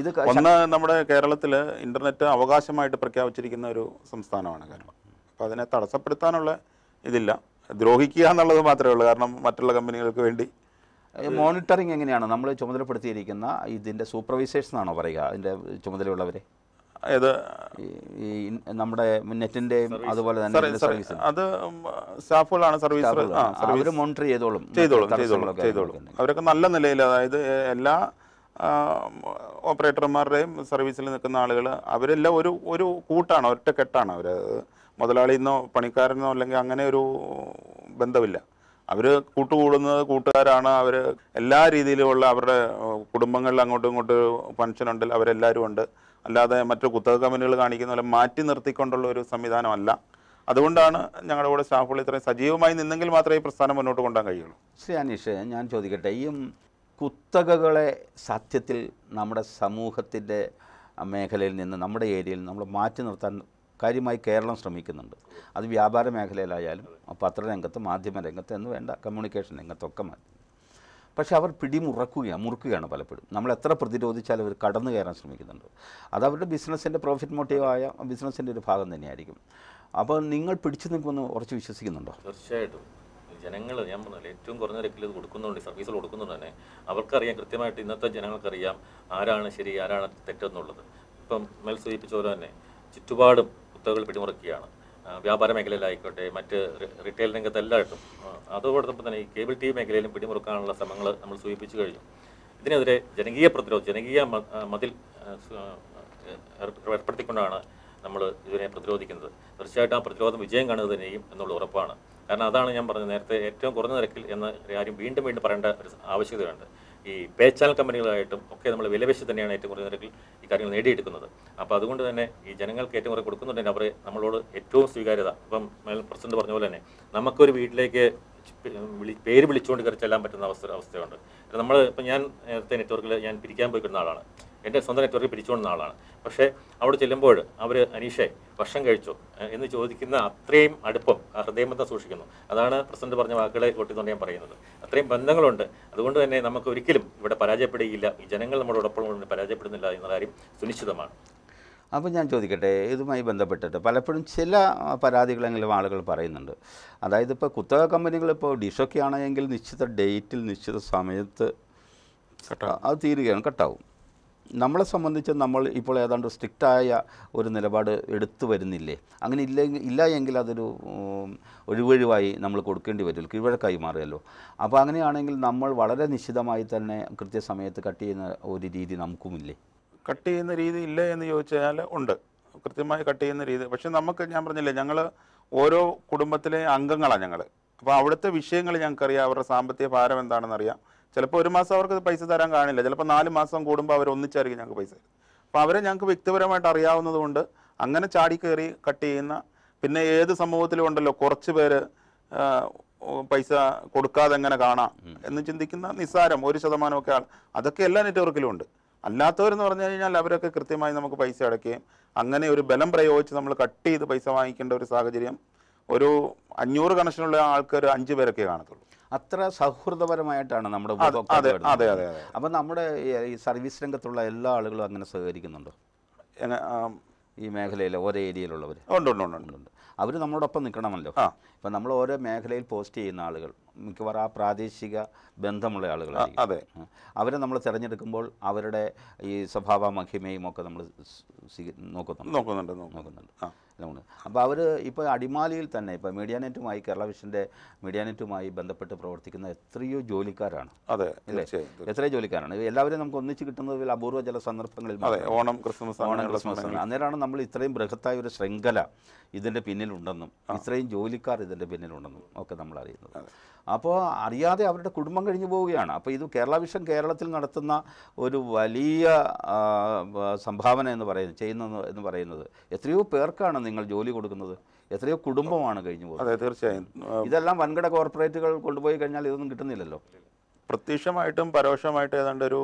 ഇത് ഒന്ന് നമ്മുടെ കേരളത്തിൽ ഇന്റർനെറ്റ് അവകാശമായിട്ട് പ്രഖ്യാപിച്ചിരിക്കുന്ന ഒരു സംസ്ഥാനമാണ് കേരളം അപ്പോൾ അതിനെ തടസ്സപ്പെടുത്താനുള്ള ഇതില്ല ദ്രോഹിക്കുക എന്നുള്ളത് മാത്രമേ ഉള്ളൂ കാരണം മറ്റുള്ള കമ്പനികൾക്ക് വേണ്ടി മോണിറ്ററിങ് എങ്ങനെയാണ് നമ്മൾ ചുമതലപ്പെടുത്തിയിരിക്കുന്ന ഇതിൻ്റെ സൂപ്പർവൈസേഴ്സ് എന്നാണോ പറയുക അതിൻ്റെ ചുമതലയുള്ളവരെ അതായത് ഈ നമ്മുടെ നെറ്റിന്റെയും അതുപോലെ തന്നെ അത് സ്റ്റാഫുകളാണ് സർവീസ് അവർ മോണിറ്റർ ചെയ്തോളും ചെയ്തോളും ചെയ്തോളും ചെയ്തോളും അവരൊക്കെ നല്ല നിലയിൽ അതായത് എല്ലാ ഓപ്പറേറ്റർമാരുടെയും സർവീസിൽ നിൽക്കുന്ന ആളുകൾ അവരെല്ലാം ഒരു ഒരു കൂട്ടാണ് ഒറ്റക്കെട്ടാണ് അവർ മുതലാളിന്നോ പണിക്കാരനോ അല്ലെങ്കിൽ അങ്ങനെ ഒരു ബന്ധമില്ല അവർ കൂട്ടുകൂടുന്നത് കൂട്ടുകാരാണ് അവർ എല്ലാ രീതിയിലുമുള്ള അവരുടെ കുടുംബങ്ങളിൽ അങ്ങോട്ടും ഇങ്ങോട്ടും ഉണ്ട് അവരെല്ലാവരും ഉണ്ട് അല്ലാതെ മറ്റു കുത്തക കമ്പനികൾ കാണിക്കുന്ന പോലെ മാറ്റി നിർത്തിക്കൊണ്ടുള്ള ഒരു സംവിധാനമല്ല അതുകൊണ്ടാണ് ഞങ്ങളുടെ കൂടെ സ്റ്റാഫുകൾ ഇത്രയും സജീവമായി നിന്നെങ്കിൽ മാത്രമേ ഈ പ്രസ്ഥാനം മുന്നോട്ട് കൊണ്ടുപോകാൻ കഴിയുള്ളൂ ശ്രീ അനീഷ് ഞാൻ ചോദിക്കട്ടെ ഈ കുത്തകകളെ സത്യത്തിൽ നമ്മുടെ സമൂഹത്തിൻ്റെ മേഖലയിൽ നിന്ന് നമ്മുടെ ഏരിയയിൽ നമ്മൾ മാറ്റി നിർത്താൻ കാര്യമായി കേരളം ശ്രമിക്കുന്നുണ്ട് അത് വ്യാപാര മേഖലയിലായാലും പത്രരംഗത്ത് മാധ്യമരംഗത്ത് എന്ന് വേണ്ട കമ്മ്യൂണിക്കേഷൻ രംഗത്തൊക്കെ മാറ്റി പക്ഷെ അവർ പിടിമുറക്കുകയാണ് മുറുക്കുകയാണ് പലപ്പോഴും നമ്മൾ എത്ര പ്രതിരോധിച്ചാൽ അവർ കടന്നു കയറാൻ ശ്രമിക്കുന്നുണ്ട് അത് അവരുടെ ബിസിനസ്സിൻ്റെ പ്രോഫിറ്റ് മോട്ടീവായ ബിസിനസ്സിൻ്റെ ഒരു ഭാഗം തന്നെയായിരിക്കും അപ്പോൾ നിങ്ങൾ പിടിച്ചു നിൽക്കുമെന്ന് ഉറച്ച് വിശ്വസിക്കുന്നുണ്ടോ തീർച്ചയായിട്ടും ജനങ്ങൾ ഞാൻ പറഞ്ഞാൽ ഏറ്റവും കുറഞ്ഞ നിരക്കിൽ ഇത് കൊടുക്കുന്നുണ്ട് സർവീസുകൾ കൊടുക്കുന്നുണ്ട് തന്നെ അവർക്കറിയാം കൃത്യമായിട്ട് ഇന്നത്തെ ജനങ്ങൾക്കറിയാം ആരാണ് ശരി ആരാണ് തെറ്റെന്നുള്ളത് ഇപ്പം മേൽ സൂചിപ്പിച്ച തന്നെ ചുറ്റുപാടും കുത്തകൾ പിടിമുറക്കുകയാണ് വ്യാപാര മേഖലയിലായിക്കോട്ടെ മറ്റ് റിറ്റെയിൽ രംഗത്തെല്ലായിട്ടും അതോടൊപ്പം തന്നെ ഈ കേബിൾ ടി വി മേഖലയിലും പിടിമുറുക്കാനുള്ള ശ്രമങ്ങൾ നമ്മൾ സൂചിപ്പിച്ചു കഴിഞ്ഞു ഇതിനെതിരെ ജനകീയ പ്രതിരോധം ജനകീയ മതിൽ ഏർപ്പെടുത്തിക്കൊണ്ടാണ് നമ്മൾ ഇതിനെ പ്രതിരോധിക്കുന്നത് തീർച്ചയായിട്ടും ആ പ്രതിരോധം വിജയം കാണുന്നത് തന്നെയും എന്നുള്ള ഉറപ്പാണ് കാരണം അതാണ് ഞാൻ പറഞ്ഞത് നേരത്തെ ഏറ്റവും കുറഞ്ഞ നിരക്കിൽ എന്ന് കാര്യം വീണ്ടും വീണ്ടും പറയേണ്ട ഒരു ആവശ്യകതയുണ്ട് ഈ പേ ചാനൽ കമ്പനികളായിട്ടും ഒക്കെ നമ്മൾ വിലപേശി തന്നെയാണ് ഏറ്റവും കുറഞ്ഞ നിരക്കിൽ ഈ കാര്യങ്ങൾ നേടിയെടുക്കുന്നത് അപ്പോൾ അതുകൊണ്ട് തന്നെ ഈ ജനങ്ങൾക്ക് ഏറ്റവും കുറേ കൊടുക്കുന്നുണ്ടെങ്കിൽ അവർ നമ്മളോട് ഏറ്റവും സ്വീകാര്യത ഇപ്പം പ്രസിഡന്റ് പറഞ്ഞ പോലെ തന്നെ നമുക്കൊരു വീട്ടിലേക്ക് വിളി പേര് വിളിച്ചുകൊണ്ട് കയറി ചെല്ലാൻ പറ്റുന്ന അവസ്ഥ അവസ്ഥയുണ്ട് നമ്മൾ ഇപ്പം ഞാൻ നേരത്തെ നെറ്റ്വർക്കിൽ ഞാൻ പിരിക്കാൻ പോയിക്കുന്ന ആളാണ് എൻ്റെ സ്വന്തം നെറ്റ്വർക്ക് പിടിച്ചുകൊണ്ടുന്ന ആളാണ് പക്ഷേ അവിടെ ചെല്ലുമ്പോൾ അവർ അനീഷെ വർഷം കഴിച്ചു എന്ന് ചോദിക്കുന്ന അത്രയും അടുപ്പം ഹൃദയബന്ധം സൂക്ഷിക്കുന്നു അതാണ് പ്രസിഡന്റ് പറഞ്ഞ വാക്കുകളെ കൊട്ടിക്കൊണ്ട് ഞാൻ പറയുന്നത് അത്രയും ബന്ധങ്ങളുണ്ട് അതുകൊണ്ട് തന്നെ നമുക്ക് ഒരിക്കലും ഇവിടെ പരാജയപ്പെടുകയില്ല ജനങ്ങൾ നമ്മുടെ കൊണ്ട് പരാജയപ്പെടുന്നില്ല എന്ന കാര്യം സുനിശ്ചിതമാണ് അപ്പോൾ ഞാൻ ചോദിക്കട്ടെ ഇതുമായി ബന്ധപ്പെട്ടിട്ട് പലപ്പോഴും ചില പരാതികളെങ്കിലും ആളുകൾ പറയുന്നുണ്ട് അതായത് ഇപ്പോൾ കുത്തക കമ്പനികൾ ഇപ്പോൾ ഡിഷൊക്കെ ആണെങ്കിൽ നിശ്ചിത ഡേറ്റിൽ നിശ്ചിത സമയത്ത് അത് തീരുകയാണ് കട്ടാവും നമ്മളെ സംബന്ധിച്ച് നമ്മൾ ഇപ്പോൾ ഏതാണ്ട് സ്ട്രിക്റ്റായ ഒരു നിലപാട് എടുത്തു വരുന്നില്ലേ അങ്ങനെ ഇല്ല ഇല്ല എങ്കിൽ അതൊരു ഒഴിവഴിവായി നമ്മൾ കൊടുക്കേണ്ടി വരുമല്ലോ കീഴ്വഴക്കായി മാറിയല്ലോ അപ്പോൾ അങ്ങനെയാണെങ്കിൽ നമ്മൾ വളരെ നിശ്ചിതമായി തന്നെ കൃത്യസമയത്ത് കട്ട് ചെയ്യുന്ന ഒരു രീതി നമുക്കുമില്ലേ കട്ട് ചെയ്യുന്ന രീതി ഇല്ല എന്ന് ചോദിച്ചാൽ ഉണ്ട് കൃത്യമായി കട്ട് ചെയ്യുന്ന രീതി പക്ഷെ നമുക്ക് ഞാൻ പറഞ്ഞില്ലേ ഞങ്ങൾ ഓരോ കുടുംബത്തിലെ അംഗങ്ങളാണ് ഞങ്ങൾ അപ്പോൾ അവിടുത്തെ വിഷയങ്ങൾ ഞങ്ങൾക്കറിയാം അവരുടെ സാമ്പത്തിക ഭാരം എന്താണെന്നറിയാം ചിലപ്പോൾ ഒരു മാസം അവർക്ക് പൈസ തരാൻ കാണില്ല ചിലപ്പോൾ നാല് മാസം കൂടുമ്പോൾ അവർ ഒന്നിച്ചായിരിക്കും ഞങ്ങൾക്ക് പൈസ അപ്പോൾ അവരെ ഞങ്ങൾക്ക് വ്യക്തിപരമായിട്ട് അറിയാവുന്നതുകൊണ്ട് അങ്ങനെ ചാടി കയറി കട്ട് ചെയ്യുന്ന പിന്നെ ഏത് സമൂഹത്തിലും ഉണ്ടല്ലോ കുറച്ച് പേര് പൈസ കൊടുക്കാതെ എങ്ങനെ കാണാം എന്ന് ചിന്തിക്കുന്ന നിസ്സാരം ഒരു ശതമാനമൊക്കെ ആൾ അതൊക്കെ എല്ലാ നെറ്റ്വർക്കിലും ഉണ്ട് അല്ലാത്തവരെന്ന് പറഞ്ഞു കഴിഞ്ഞാൽ അവരൊക്കെ കൃത്യമായി നമുക്ക് പൈസ അടയ്ക്കുകയും അങ്ങനെ ഒരു ബലം പ്രയോഗിച്ച് നമ്മൾ കട്ട് ചെയ്ത് പൈസ വാങ്ങിക്കേണ്ട ഒരു സാഹചര്യം ഒരു അഞ്ഞൂറ് കണക്ഷനുള്ള ആൾക്കാർ അഞ്ച് പേരൊക്കെ കാണത്തുള്ളൂ അത്ര സൗഹൃദപരമായിട്ടാണ് നമ്മുടെ അപ്പൊ നമ്മുടെ ഈ സർവീസ് രംഗത്തുള്ള എല്ലാ ആളുകളും അങ്ങനെ സഹകരിക്കുന്നുണ്ടോ ഈ മേഖലയിലെ ഒരേ ഏരിയയിലുള്ളവർ ഉണ്ട് ഉണ്ട് ഉണ്ട് ഉണ്ട് അവർ നമ്മളോടൊപ്പം നിൽക്കണമല്ലോ ഇപ്പം നമ്മൾ ഓരോ മേഖലയിൽ പോസ്റ്റ് ചെയ്യുന്ന ആളുകൾ മിക്കവാറും ആ പ്രാദേശിക ബന്ധമുള്ള ആളുകൾ അതെ അവരെ നമ്മൾ തിരഞ്ഞെടുക്കുമ്പോൾ അവരുടെ ഈ സ്വഭാവ മഹിമയും ഒക്കെ നമ്മൾ നോക്കുന്നുണ്ട് നോക്കുന്നുണ്ട് നോക്കുന്നുണ്ട് അപ്പോൾ അവർ ഇപ്പോൾ അടിമാലിയിൽ തന്നെ ഇപ്പോൾ മീഡിയ നെറ്റുമായി കേരള വിഷൻ്റെ മീഡിയ നെറ്റുമായി ബന്ധപ്പെട്ട് പ്രവർത്തിക്കുന്ന എത്രയോ ജോലിക്കാരാണ് അതെ അല്ലേ എത്രയോ ജോലിക്കാരാണ് എല്ലാവരും നമുക്ക് ഒന്നിച്ച് കിട്ടുന്നതിൽ അപൂർവ ചില സന്ദർഭങ്ങളിൽ ഓണം ക്രിസ്മസ് ഓണം ക്രിസ്മസ് അന്നേരമാണ് നമ്മൾ ഇത്രയും ബൃഹത്തായ ഒരു ശൃംഖല ഇതിൻ്റെ പിന്നിലുണ്ടെന്നും ഇത്രയും ജോലിക്കാർ ഇതിൻ്റെ പിന്നിലുണ്ടെന്നും ഒക്കെ നമ്മൾ അറിയുന്നത് അപ്പോൾ അറിയാതെ അവരുടെ കുടുംബം കഴിഞ്ഞു പോവുകയാണ് അപ്പോൾ ഇത് കേരള വിഷൻ കേരളത്തിൽ നടത്തുന്ന ഒരു വലിയ സംഭാവന എന്ന് പറയുന്നത് ചെയ്യുന്ന എന്ന് പറയുന്നത് എത്രയോ പേർക്കാണ് നിങ്ങൾ ജോലി കൊടുക്കുന്നത് എത്രയോ കുടുംബമാണ് കഴിഞ്ഞു പോകുന്നത് അതെ തീർച്ചയായും ഇതെല്ലാം വൻകിട കോർപ്പറേറ്റുകൾ കൊണ്ടുപോയി കഴിഞ്ഞാൽ ഇതൊന്നും കിട്ടുന്നില്ലല്ലോ പ്രത്യക്ഷമായിട്ടും പരോക്ഷമായിട്ടും ഏതാണ്ട് ഒരു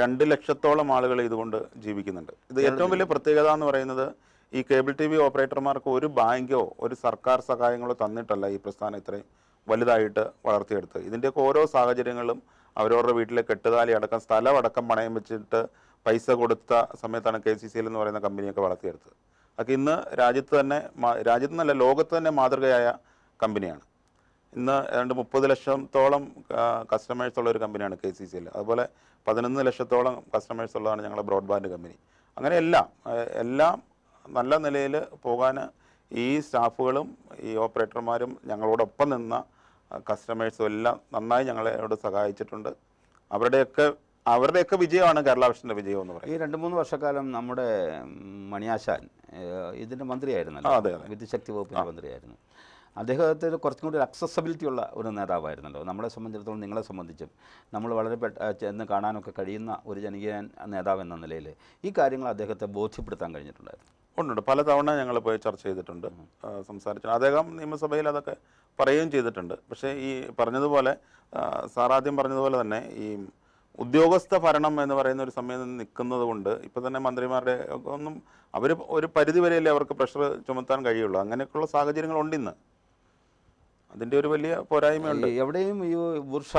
രണ്ട് ലക്ഷത്തോളം ആളുകൾ ഇതുകൊണ്ട് ജീവിക്കുന്നുണ്ട് ഇത് ഏറ്റവും വലിയ പ്രത്യേകത എന്ന് പറയുന്നത് ഈ കേബിൾ ടി വി ഓപ്പറേറ്റർമാർക്ക് ഒരു ബാങ്കോ ഒരു സർക്കാർ സഹായങ്ങളോ തന്നിട്ടല്ല ഈ പ്രസ്ഥാനം ഇത്രയും വലുതായിട്ട് വളർത്തിയെടുത്ത് ഇതിൻ്റെയൊക്കെ ഓരോ സാഹചര്യങ്ങളും അവരവരുടെ വീട്ടിലെ കെട്ടുതാലി അടക്കം സ്ഥലം അടക്കം പണയം വെച്ചിട്ട് പൈസ കൊടുത്ത സമയത്താണ് കെ സി സി എൽ എന്ന് പറയുന്ന കമ്പനിയൊക്കെ വളർത്തിയെടുത്ത് അതൊക്കെ ഇന്ന് രാജ്യത്ത് തന്നെ രാജ്യത്ത് നിന്നല്ല ലോകത്ത് തന്നെ മാതൃകയായ കമ്പനിയാണ് ഇന്ന് ഏതാണ്ട് മുപ്പത് ലക്ഷത്തോളം കസ്റ്റമേഴ്സ് ഉള്ള ഒരു കമ്പനിയാണ് കെ സി സി എൽ അതുപോലെ പതിനൊന്ന് ലക്ഷത്തോളം കസ്റ്റമേഴ്സ് ഉള്ളതാണ് ഞങ്ങളുടെ ബ്രോഡ്ബാൻഡ് കമ്പനി അങ്ങനെ എല്ലാം എല്ലാം നല്ല നിലയിൽ പോകാൻ ഈ സ്റ്റാഫുകളും ഈ ഓപ്പറേറ്റർമാരും ഞങ്ങളോടൊപ്പം നിന്ന കസ്റ്റമേഴ്സും എല്ലാം നന്നായി ഞങ്ങളോട് സഹായിച്ചിട്ടുണ്ട് അവരുടെയൊക്കെ അവരുടെയൊക്കെ വിജയമാണ് കേരള വിഷൻ്റെ വിജയം എന്ന് പറയുന്നത് ഈ രണ്ട് മൂന്ന് വർഷക്കാലം നമ്മുടെ മണിയാശാൻ ഇതിൻ്റെ മന്ത്രിയായിരുന്നു അതെ വിദ്യുശക്തി വകുപ്പിൻ്റെ മന്ത്രിയായിരുന്നു അദ്ദേഹത്തിന് കുറച്ചും കൂടി അക്സസബിലിറ്റി ഉള്ള ഒരു നേതാവായിരുന്നല്ലോ നമ്മളെ സംബന്ധിച്ചിടത്തോളം നിങ്ങളെ സംബന്ധിച്ചും നമ്മൾ വളരെ പെട്ട ചെന്ന് കാണാനൊക്കെ കഴിയുന്ന ഒരു ജനകീയ നേതാവ് എന്ന നിലയിൽ ഈ കാര്യങ്ങൾ അദ്ദേഹത്തെ ബോധ്യപ്പെടുത്താൻ കഴിഞ്ഞിട്ടുണ്ടായിരുന്നു ഉണ്ടുണ്ട് പലതവണ ഞങ്ങൾ പോയി ചർച്ച ചെയ്തിട്ടുണ്ട് സംസാരിച്ചു അദ്ദേഹം നിയമസഭയിൽ അതൊക്കെ പറയുകയും ചെയ്തിട്ടുണ്ട് പക്ഷേ ഈ പറഞ്ഞതുപോലെ സാർ ആദ്യം പറഞ്ഞതുപോലെ തന്നെ ഈ ഉദ്യോഗസ്ഥ ഭരണം എന്ന് പറയുന്ന ഒരു സമയം നിൽക്കുന്നത് കൊണ്ട് ഇപ്പം തന്നെ മന്ത്രിമാരുടെ ഒന്നും അവർ ഒരു പരിധിവരെയല്ലേ അവർക്ക് പ്രഷർ ചുമത്താൻ കഴിയുള്ളൂ അങ്ങനെയൊക്കെയുള്ള സാഹചര്യങ്ങളുണ്ട് ഇന്ന് അതിന്റെ ഒരു വലിയ പോരായ്മയുണ്ട് എവിടെയും ഈ ബുർഷ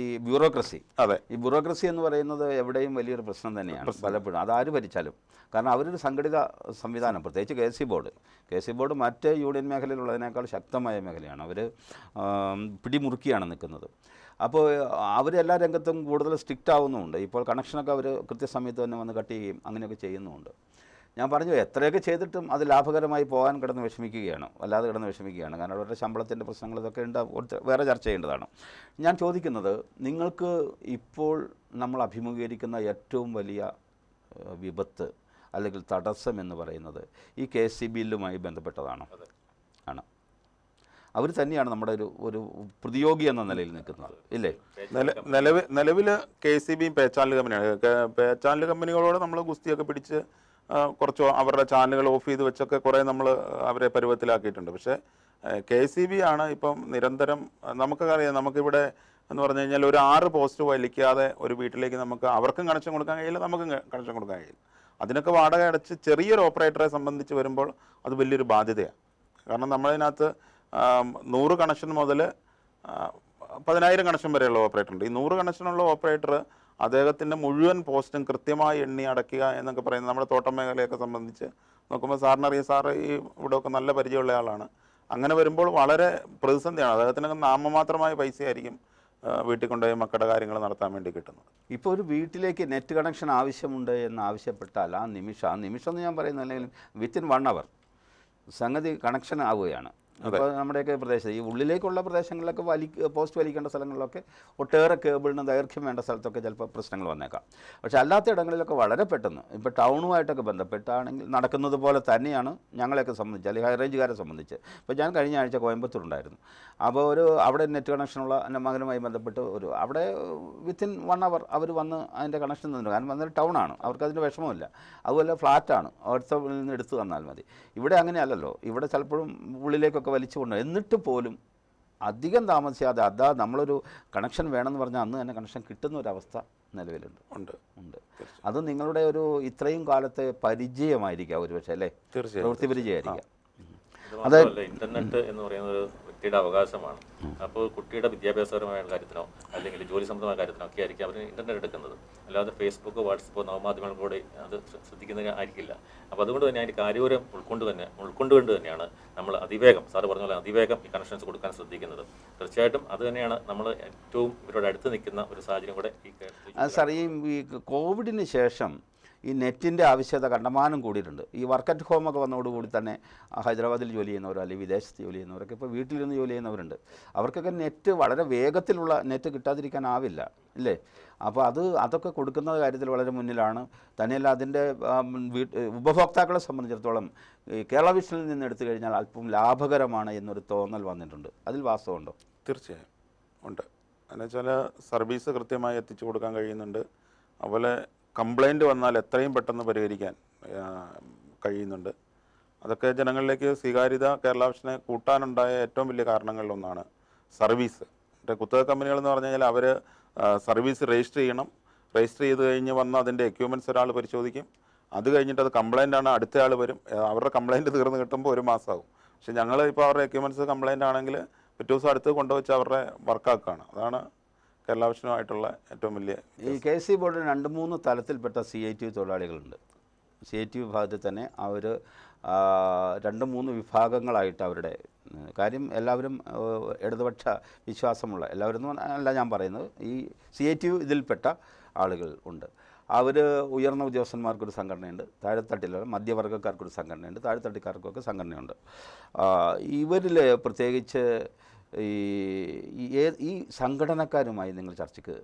ഈ ബ്യൂറോക്രസി അതെ ഈ ബ്യൂറോക്രസി എന്ന് പറയുന്നത് എവിടെയും വലിയൊരു പ്രശ്നം തന്നെയാണ് പലപ്പോഴും അതാര് ഭരിച്ചാലും കാരണം അവരൊരു സംഘടിത സംവിധാനം പ്രത്യേകിച്ച് K C board K C board മറ്റ് യൂണിയൻ മേഖലയിലുള്ളതിനേക്കാൾ ശക്തമായ മേഖലയാണ് അവർ പിടിമുറുക്കിയാണ് നിൽക്കുന്നത് അപ്പോൾ അവരെല്ലാ രംഗത്തും കൂടുതൽ സ്ട്രിക്റ്റ് ആവുന്നുമുണ്ട് ഇപ്പോൾ കണക്ഷനൊക്കെ അവർ കൃത്യസമയത്ത് തന്നെ വന്ന് കട്ട് ചെയ്യുകയും അങ്ങനെയൊക്കെ ചെയ്യുന്നുമുണ്ട് ഞാൻ പറഞ്ഞു എത്രയൊക്കെ ചെയ്തിട്ടും അത് ലാഭകരമായി പോകാൻ കിടന്ന് വിഷമിക്കുകയാണ് വല്ലാതെ കിടന്ന് വിഷമിക്കുകയാണ് കാരണം അവരുടെ ശമ്പളത്തിൻ്റെ പ്രശ്നങ്ങൾ ഇതൊക്കെ ഉണ്ട് വേറെ ചർച്ച ചെയ്യേണ്ടതാണ് ഞാൻ ചോദിക്കുന്നത് നിങ്ങൾക്ക് ഇപ്പോൾ നമ്മൾ അഭിമുഖീകരിക്കുന്ന ഏറ്റവും വലിയ വിപത്ത് അല്ലെങ്കിൽ തടസ്സം എന്ന് പറയുന്നത് ഈ കെ എസ് സി ബില്ലുമായി ബന്ധപ്പെട്ടതാണ് ആണ് അവർ തന്നെയാണ് നമ്മുടെ ഒരു ഒരു പ്രതിയോഗി എന്ന നിലയിൽ നിൽക്കുന്നത് ഇല്ലേ നിലവിൽ നിലവിൽ കെ സി ബിയും പേച്ചാനൽ കമ്പനിയാണ് പേച്ചാനൽ കമ്പനികളോട് നമ്മൾ ഗുസ്തിയൊക്കെ പിടിച്ച് കുറച്ച് അവരുടെ ചാനലുകൾ ഓഫ് ചെയ്ത് വെച്ചൊക്കെ കുറേ നമ്മൾ അവരെ പരുവത്തിലാക്കിയിട്ടുണ്ട് പക്ഷേ കെ സി ബി ആണ് ഇപ്പം നിരന്തരം നമുക്കൊക്കെ അറിയാം നമുക്കിവിടെ എന്ന് പറഞ്ഞു കഴിഞ്ഞാൽ ഒരു ആറ് പോസ്റ്റ് വലിക്കാതെ ഒരു വീട്ടിലേക്ക് നമുക്ക് അവർക്കും കണക്ഷൻ കൊടുക്കാൻ കഴിയില്ല നമുക്കും കണക്ഷൻ കൊടുക്കാൻ കഴിയില്ല അതിനൊക്കെ വാടക അടച്ച് ചെറിയൊരു ഓപ്പറേറ്ററെ സംബന്ധിച്ച് വരുമ്പോൾ അത് വലിയൊരു ബാധ്യതയാണ് കാരണം നമ്മളതിനകത്ത് നൂറ് കണക്ഷൻ മുതൽ പതിനായിരം കണക്ഷൻ വരെയുള്ള ഓപ്പറേറ്റർ ഉണ്ട് ഈ നൂറ് കണക്ഷനുള്ള ഓപ്പറേറ്റർ അദ്ദേഹത്തിൻ്റെ മുഴുവൻ പോസ്റ്റും കൃത്യമായി എണ്ണി അടയ്ക്കുക എന്നൊക്കെ പറയുന്നത് നമ്മുടെ തോട്ടം മേഖലയൊക്കെ സംബന്ധിച്ച് നോക്കുമ്പോൾ സാറിനറിയാം സാർ ഈ ഇവിടെയൊക്കെ നല്ല പരിചയമുള്ള ആളാണ് അങ്ങനെ വരുമ്പോൾ വളരെ പ്രതിസന്ധിയാണ് അദ്ദേഹത്തിനൊക്കെ നാമമാത്രമായ പൈസയായിരിക്കും വീട്ടിൽ കൊണ്ടുപോയി മക്കളുടെ കാര്യങ്ങൾ നടത്താൻ വേണ്ടി കിട്ടുന്നത് ഇപ്പോൾ ഒരു വീട്ടിലേക്ക് നെറ്റ് കണക്ഷൻ ആവശ്യമുണ്ട് എന്ന് ആവശ്യപ്പെട്ടാൽ ആ നിമിഷം ആ നിമിഷം എന്ന് ഞാൻ പറയുന്നത് അല്ലെങ്കിൽ വിത്തിൻ വൺ അവർ സംഗതി കണക്ഷൻ ആവുകയാണ് അപ്പോൾ നമ്മുടെയൊക്കെ പ്രദേശത്ത് ഈ ഉള്ളിലേക്കുള്ള പ്രദേശങ്ങളിലൊക്കെ വലി പോസ്റ്റ് വലിക്കേണ്ട സ്ഥലങ്ങളിലൊക്കെ ഒട്ടേറെ കേബിളിന് ദൈർഘ്യം വേണ്ട സ്ഥലത്തൊക്കെ ചിലപ്പോൾ പ്രശ്നങ്ങൾ വന്നേക്കാം പക്ഷേ അല്ലാത്ത ഇടങ്ങളിലൊക്കെ വളരെ പെട്ടെന്ന് ഇപ്പോൾ ടൗണുമായിട്ടൊക്കെ ബന്ധപ്പെട്ടാണെങ്കിൽ നടക്കുന്നത് പോലെ തന്നെയാണ് ഞങ്ങളെയൊക്കെ സംബന്ധിച്ച് അല്ലെങ്കിൽ ഹൈറേഞ്ചുകാരെ സംബന്ധിച്ച് ഇപ്പോൾ ഞാൻ കഴിഞ്ഞ ആഴ്ച ഉണ്ടായിരുന്നു അപ്പോൾ ഒരു അവിടെ നെറ്റ് കണക്ഷനുള്ള എൻ്റെ മകനുമായി ബന്ധപ്പെട്ട് ഒരു അവിടെ വിത്തിൻ വൺ അവർ അവർ വന്ന് അതിൻ്റെ കണക്ഷൻ തന്നു കാരണം വന്നത് ടൗണാണ് അവർക്ക് അതിൻ്റെ വിഷമമില്ല അതുപോലെ ഫ്ലാറ്റാണ് അടുത്ത നിന്ന് എടുത്തു തന്നാൽ മതി ഇവിടെ അങ്ങനെയല്ലല്ലോ ഇവിടെ ചിലപ്പോഴും ഉള്ളിലേക്കൊക്കെ ഒക്കെ വലിച്ചുകൊണ്ട് എന്നിട്ട് പോലും അധികം താമസിയാതെ അതാ നമ്മളൊരു കണക്ഷൻ വേണമെന്ന് പറഞ്ഞാൽ അന്ന് തന്നെ കണക്ഷൻ കിട്ടുന്ന ഒരു അവസ്ഥ നിലവിലുണ്ട് ഉണ്ട് ഉണ്ട് അത് നിങ്ങളുടെ ഒരു ഇത്രയും കാലത്തെ പരിചയമായിരിക്കാം ഒരുപക്ഷെ അല്ലേ പ്രവൃത്തി പരിചയമായിരിക്കാം അതെ ഇന്റർനെറ്റ് എന്ന് പറയുന്നത് കുട്ടിയുടെ അവകാശമാണ് അപ്പോൾ കുട്ടിയുടെ വിദ്യാഭ്യാസപരമായ കാര്യത്തിനോ അല്ലെങ്കിൽ ജോലി സംബന്ധമായ കാര്യത്തിനോ ഒക്കെ ആയിരിക്കും അവർ ഇന്റർനെറ്റ് എടുക്കുന്നത് അല്ലാതെ ഫേസ്ബുക്ക് വാട്സപ്പ് നവമാധ്യമങ്ങൾ കൂടി അത് ശ്രദ്ധിക്കുന്ന ആയിരിക്കില്ല അപ്പോൾ അതുകൊണ്ട് തന്നെ അതിൻ്റെ കാര്യപൂരം ഉൾക്കൊണ്ട് തന്നെ ഉൾക്കൊണ്ടുകൊണ്ട് തന്നെയാണ് നമ്മൾ അതിവേഗം സാറ് പറഞ്ഞ പോലെ അതിവേഗം ഈ കണക്ഷൻസ് കൊടുക്കാൻ ശ്രദ്ധിക്കുന്നത് തീർച്ചയായിട്ടും അത് തന്നെയാണ് നമ്മൾ ഏറ്റവും ഇവരോട് അടുത്ത് നിൽക്കുന്ന ഒരു സാഹചര്യം കൂടെ ഈ കോവിഡിന് ശേഷം ഈ നെറ്റിൻ്റെ ആവശ്യകത കണ്ടമാനം കൂടിയിട്ടുണ്ട് ഈ വർക്ക് അറ്റ് ഹോമൊക്കെ വന്നതോടുകൂടി തന്നെ ഹൈദരാബാദിൽ ജോലി ചെയ്യുന്നവർ അല്ലെങ്കിൽ വിദേശത്ത് ജോലി ചെയ്യുന്നവരൊക്കെ ഇപ്പോൾ വീട്ടിലിരുന്ന് ജോലി ചെയ്യുന്നവരുണ്ട് അവർക്കൊക്കെ നെറ്റ് വളരെ വേഗത്തിലുള്ള നെറ്റ് കിട്ടാതിരിക്കാനാവില്ല അല്ലേ അപ്പോൾ അത് അതൊക്കെ കൊടുക്കുന്ന കാര്യത്തിൽ വളരെ മുന്നിലാണ് തന്നെയല്ല അതിൻ്റെ ഉപഭോക്താക്കളെ സംബന്ധിച്ചിടത്തോളം കേരള വിഷനിൽ നിന്ന് എടുത്തു കഴിഞ്ഞാൽ അല്പം ലാഭകരമാണ് എന്നൊരു തോന്നൽ വന്നിട്ടുണ്ട് അതിൽ വാസ്തവമുണ്ടോ തീർച്ചയായും ഉണ്ട് എന്നുവെച്ചാൽ സർവീസ് കൃത്യമായി എത്തിച്ചു കൊടുക്കാൻ കഴിയുന്നുണ്ട് അതുപോലെ കംപ്ലൈൻറ്റ് വന്നാൽ എത്രയും പെട്ടെന്ന് പരിഹരിക്കാൻ കഴിയുന്നുണ്ട് അതൊക്കെ ജനങ്ങളിലേക്ക് സ്വീകാര്യത കേരള വിഷനെ കൂട്ടാനുണ്ടായ ഏറ്റവും വലിയ കാരണങ്ങളിലൊന്നാണ് സർവീസ് മറ്റേ കുത്തക കമ്പനികൾ എന്ന് പറഞ്ഞു കഴിഞ്ഞാൽ അവർ സർവീസ് രജിസ്റ്റർ ചെയ്യണം രജിസ്റ്റർ ചെയ്ത് കഴിഞ്ഞ് വന്ന് അതിൻ്റെ എക്യുപ്മെൻറ്റ്സ് ഒരാൾ പരിശോധിക്കും അത് കഴിഞ്ഞിട്ട് അത് കംപ്ലൈൻ്റ് ആണ് അടുത്ത ആൾ വരും അവരുടെ കംപ്ലയിൻറ്റ് തീർന്ന് കിട്ടുമ്പോൾ ഒരു മാസമാകും പക്ഷേ ഞങ്ങൾ ഇപ്പോൾ അവരുടെ എക്യുപ്മെൻറ്റ്സ് കംപ്ലയിൻ്റ് ആണെങ്കിൽ പിറ്റേ ദിവസം അടുത്ത് കൊണ്ടുവച്ച് അവരുടെ വർക്കാക്കുകയാണ് അതാണ് കേരളാവശ്യമായിട്ടുള്ള ഏറ്റവും വലിയ ഈ കെ സി ബോർഡിൽ രണ്ട് മൂന്ന് തലത്തിൽപ്പെട്ട സി ഐ ടി തൊഴിലാളികളുണ്ട് സി ഐ ടി വിഭാഗത്തിൽ തന്നെ അവർ രണ്ട് മൂന്ന് വിഭാഗങ്ങളായിട്ട് അവരുടെ കാര്യം എല്ലാവരും ഇടതുപക്ഷ വിശ്വാസമുള്ള എല്ലാവരും അല്ല ഞാൻ പറയുന്നത് ഈ സി ഐ ടി ഇതിൽപ്പെട്ട ആളുകൾ ഉണ്ട് അവർ ഉയർന്ന ഉദ്യോഗസ്ഥന്മാർക്കൊരു സംഘടനയുണ്ട് താഴെത്തട്ടിലുള്ള മധ്യവർഗക്കാർക്കൊരു സംഘടനയുണ്ട് താഴെത്തട്ടിക്കാർക്കൊക്കെ സംഘടനയുണ്ട് ഇവരിൽ പ്രത്യേകിച്ച് ഈ ഈ സംഘടനക്കാരുമായി നിങ്ങൾ ചർച്ചയ്ക്ക്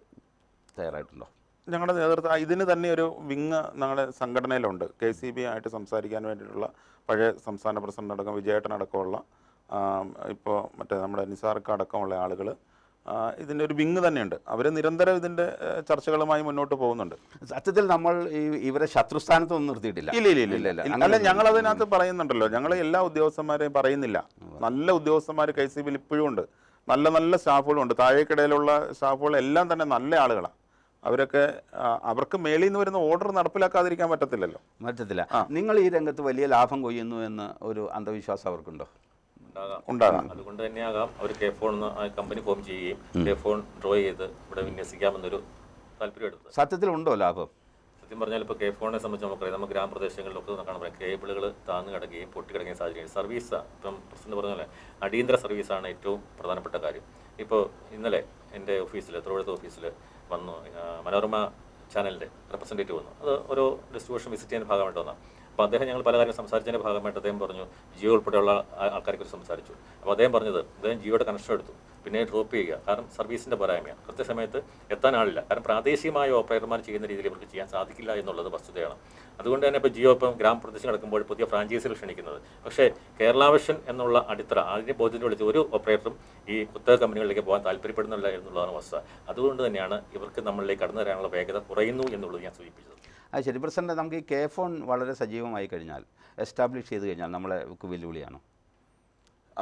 തയ്യാറായിട്ടുണ്ടോ ഞങ്ങളുടെ നേതൃത്വം ഇതിന് തന്നെ ഒരു വിങ് ഞങ്ങളുടെ സംഘടനയിലുണ്ട് കെ സി ബി ആയിട്ട് സംസാരിക്കാൻ വേണ്ടിയിട്ടുള്ള പഴയ സംസ്ഥാന പ്രസിഡന്റ് അടക്കം വിജയേട്ടൻ ഇപ്പോൾ മറ്റേ നമ്മുടെ നിസാർക്ക് അടക്കമുള്ള ആളുകൾ ഇതിൻ്റെ ഒരു വിങ് തന്നെയുണ്ട് അവർ നിരന്തരം ഇതിൻ്റെ ചർച്ചകളുമായി മുന്നോട്ട് പോകുന്നുണ്ട് സത്യത്തിൽ നമ്മൾ ഈ ഇവരെ ശത്രുസ്ഥാനത്തൊന്നും നിർത്തിയിട്ടില്ല ഇല്ല ഇല്ല ഇല്ല ഇല്ല അങ്ങനെ ഞങ്ങൾ അതിനകത്ത് പറയുന്നുണ്ടല്ലോ ഞങ്ങൾ എല്ലാ ഉദ്യോഗസ്ഥന്മാരെയും പറയുന്നില്ല നല്ല ഉദ്യോഗസ്ഥന്മാർ കെ സി ബിയിൽ ഇപ്പോഴും ഉണ്ട് നല്ല നല്ല സ്റ്റാഫുകളുണ്ട് താഴേക്കിടയിലുള്ള സ്റ്റാഫുകളെല്ലാം തന്നെ നല്ല ആളുകളാണ് അവരൊക്കെ അവർക്ക് മേളിൽ നിന്ന് വരുന്ന ഓർഡർ നടപ്പിലാക്കാതിരിക്കാൻ പറ്റത്തില്ലല്ലോ പറ്റത്തില്ല നിങ്ങൾ ഈ രംഗത്ത് വലിയ ലാഭം കൊയ്യുന്നു എന്ന് ഒരു അന്ധവിശ്വാസം അവർക്കുണ്ടോ ഉണ്ടാകാം അതുകൊണ്ട് തന്നെയാകാം അവർ കെ ഫോൺ കമ്പനി ഫോം ചെയ്യുകയും കെ ഫോൺ ഡ്രോ ചെയ്ത് ഇവിടെ വിന്യസിക്കാമെന്നൊരു സത്യത്തിൽ ഉണ്ടോ ലാഭം സത്യം പറഞ്ഞാൽ ഇപ്പോൾ കെ ഫോണിനെ സംബന്ധിച്ച് നമുക്കറിയാം നമ്മൾ ഗ്രാമപ്രദേശങ്ങളിലൊക്കെ കാണാൻ പറയാം കേബിളുകൾ താന്ന് കിടക്കുകയും പൊട്ടി കിടക്കുകയും സാഹചര്യം സർവീസ് ഇപ്പം പ്രസിഡന്റ് പറഞ്ഞ പോലെ അടിയന്തര സർവീസാണ് ഏറ്റവും പ്രധാനപ്പെട്ട കാര്യം ഇപ്പോൾ ഇന്നലെ എൻ്റെ ഓഫീസിൽ തിരുവനന്തപുരത്ത് ഓഫീസിൽ വന്നു മനോരമ ചാനലിൻ്റെ റെപ്രസെൻറ്റേറ്റീവ് വന്നു അത് ഓരോ ഡിസ്ട്രിബ്യൂഷൻ വിസിറ്റ് ചെയ്യാൻ ഭാഗമായിട്ട് വന്ന അപ്പോൾ അദ്ദേഹം ഞങ്ങൾ പല കാര്യം സംസാരിച്ചതിൻ്റെ ഭാഗമായിട്ട് അദ്ദേഹം പറഞ്ഞു ജിയോ ഉൾപ്പെടെയുള്ള ആൾക്കാരെക്കുറിച്ച് സംസാരിച്ചു അപ്പോൾ അദ്ദേഹം പറഞ്ഞത് അദ്ദേഹം ജിയോയുടെ കണക്ഷൻ എടുത്തു പിന്നെ ഡ്രോപ്പ് ചെയ്യുക കാരണം സർവീസിൻ്റെ പോരായ്മയാണ് കൃത്യസമയത്ത് എത്താനാളില്ല കാരണം പ്രാദേശികമായ ഓപ്പറേറ്റർമാർ ചെയ്യുന്ന രീതിയിൽ ഇവർക്ക് ചെയ്യാൻ സാധിക്കില്ല എന്നുള്ളത് വസ്തുതയാണ് അതുകൊണ്ട് തന്നെ ഇപ്പോൾ ജിയോ ഇപ്പം ഗ്രാമപ്രദേശം കിടക്കുമ്പോൾ പുതിയ ഫ്രാഞ്ചൈസികൾ ക്ഷണിക്കുന്നത് പക്ഷേ കേരള വിഷൻ എന്നുള്ള അടിത്തറ അതിനെ ബോധ്യത്തിൽ വിളിച്ച് ഒരു ഓപ്പറേറ്ററും ഈ കുത്തക കമ്പനികളിലേക്ക് പോകാൻ താല്പര്യപ്പെടുന്നില്ല എന്നുള്ളതാണ് വസ്തുത അതുകൊണ്ട് തന്നെയാണ് ഇവർക്ക് നമ്മളിലേക്ക് കടന്നു വരാനുള്ള വേഗത കുറയുന്നു എന്നുള്ളത് ഞാൻ സൂചിപ്പിച്ചത് അത് ശരി പ്രസിഡന്റ് നമുക്ക് ഈ കെ ഫോൺ വളരെ സജീവമായി കഴിഞ്ഞാൽ എസ്റ്റാബ്ലിഷ് ചെയ്ത് കഴിഞ്ഞാൽ നമ്മളെ വെല്ലുവിളിയാണ്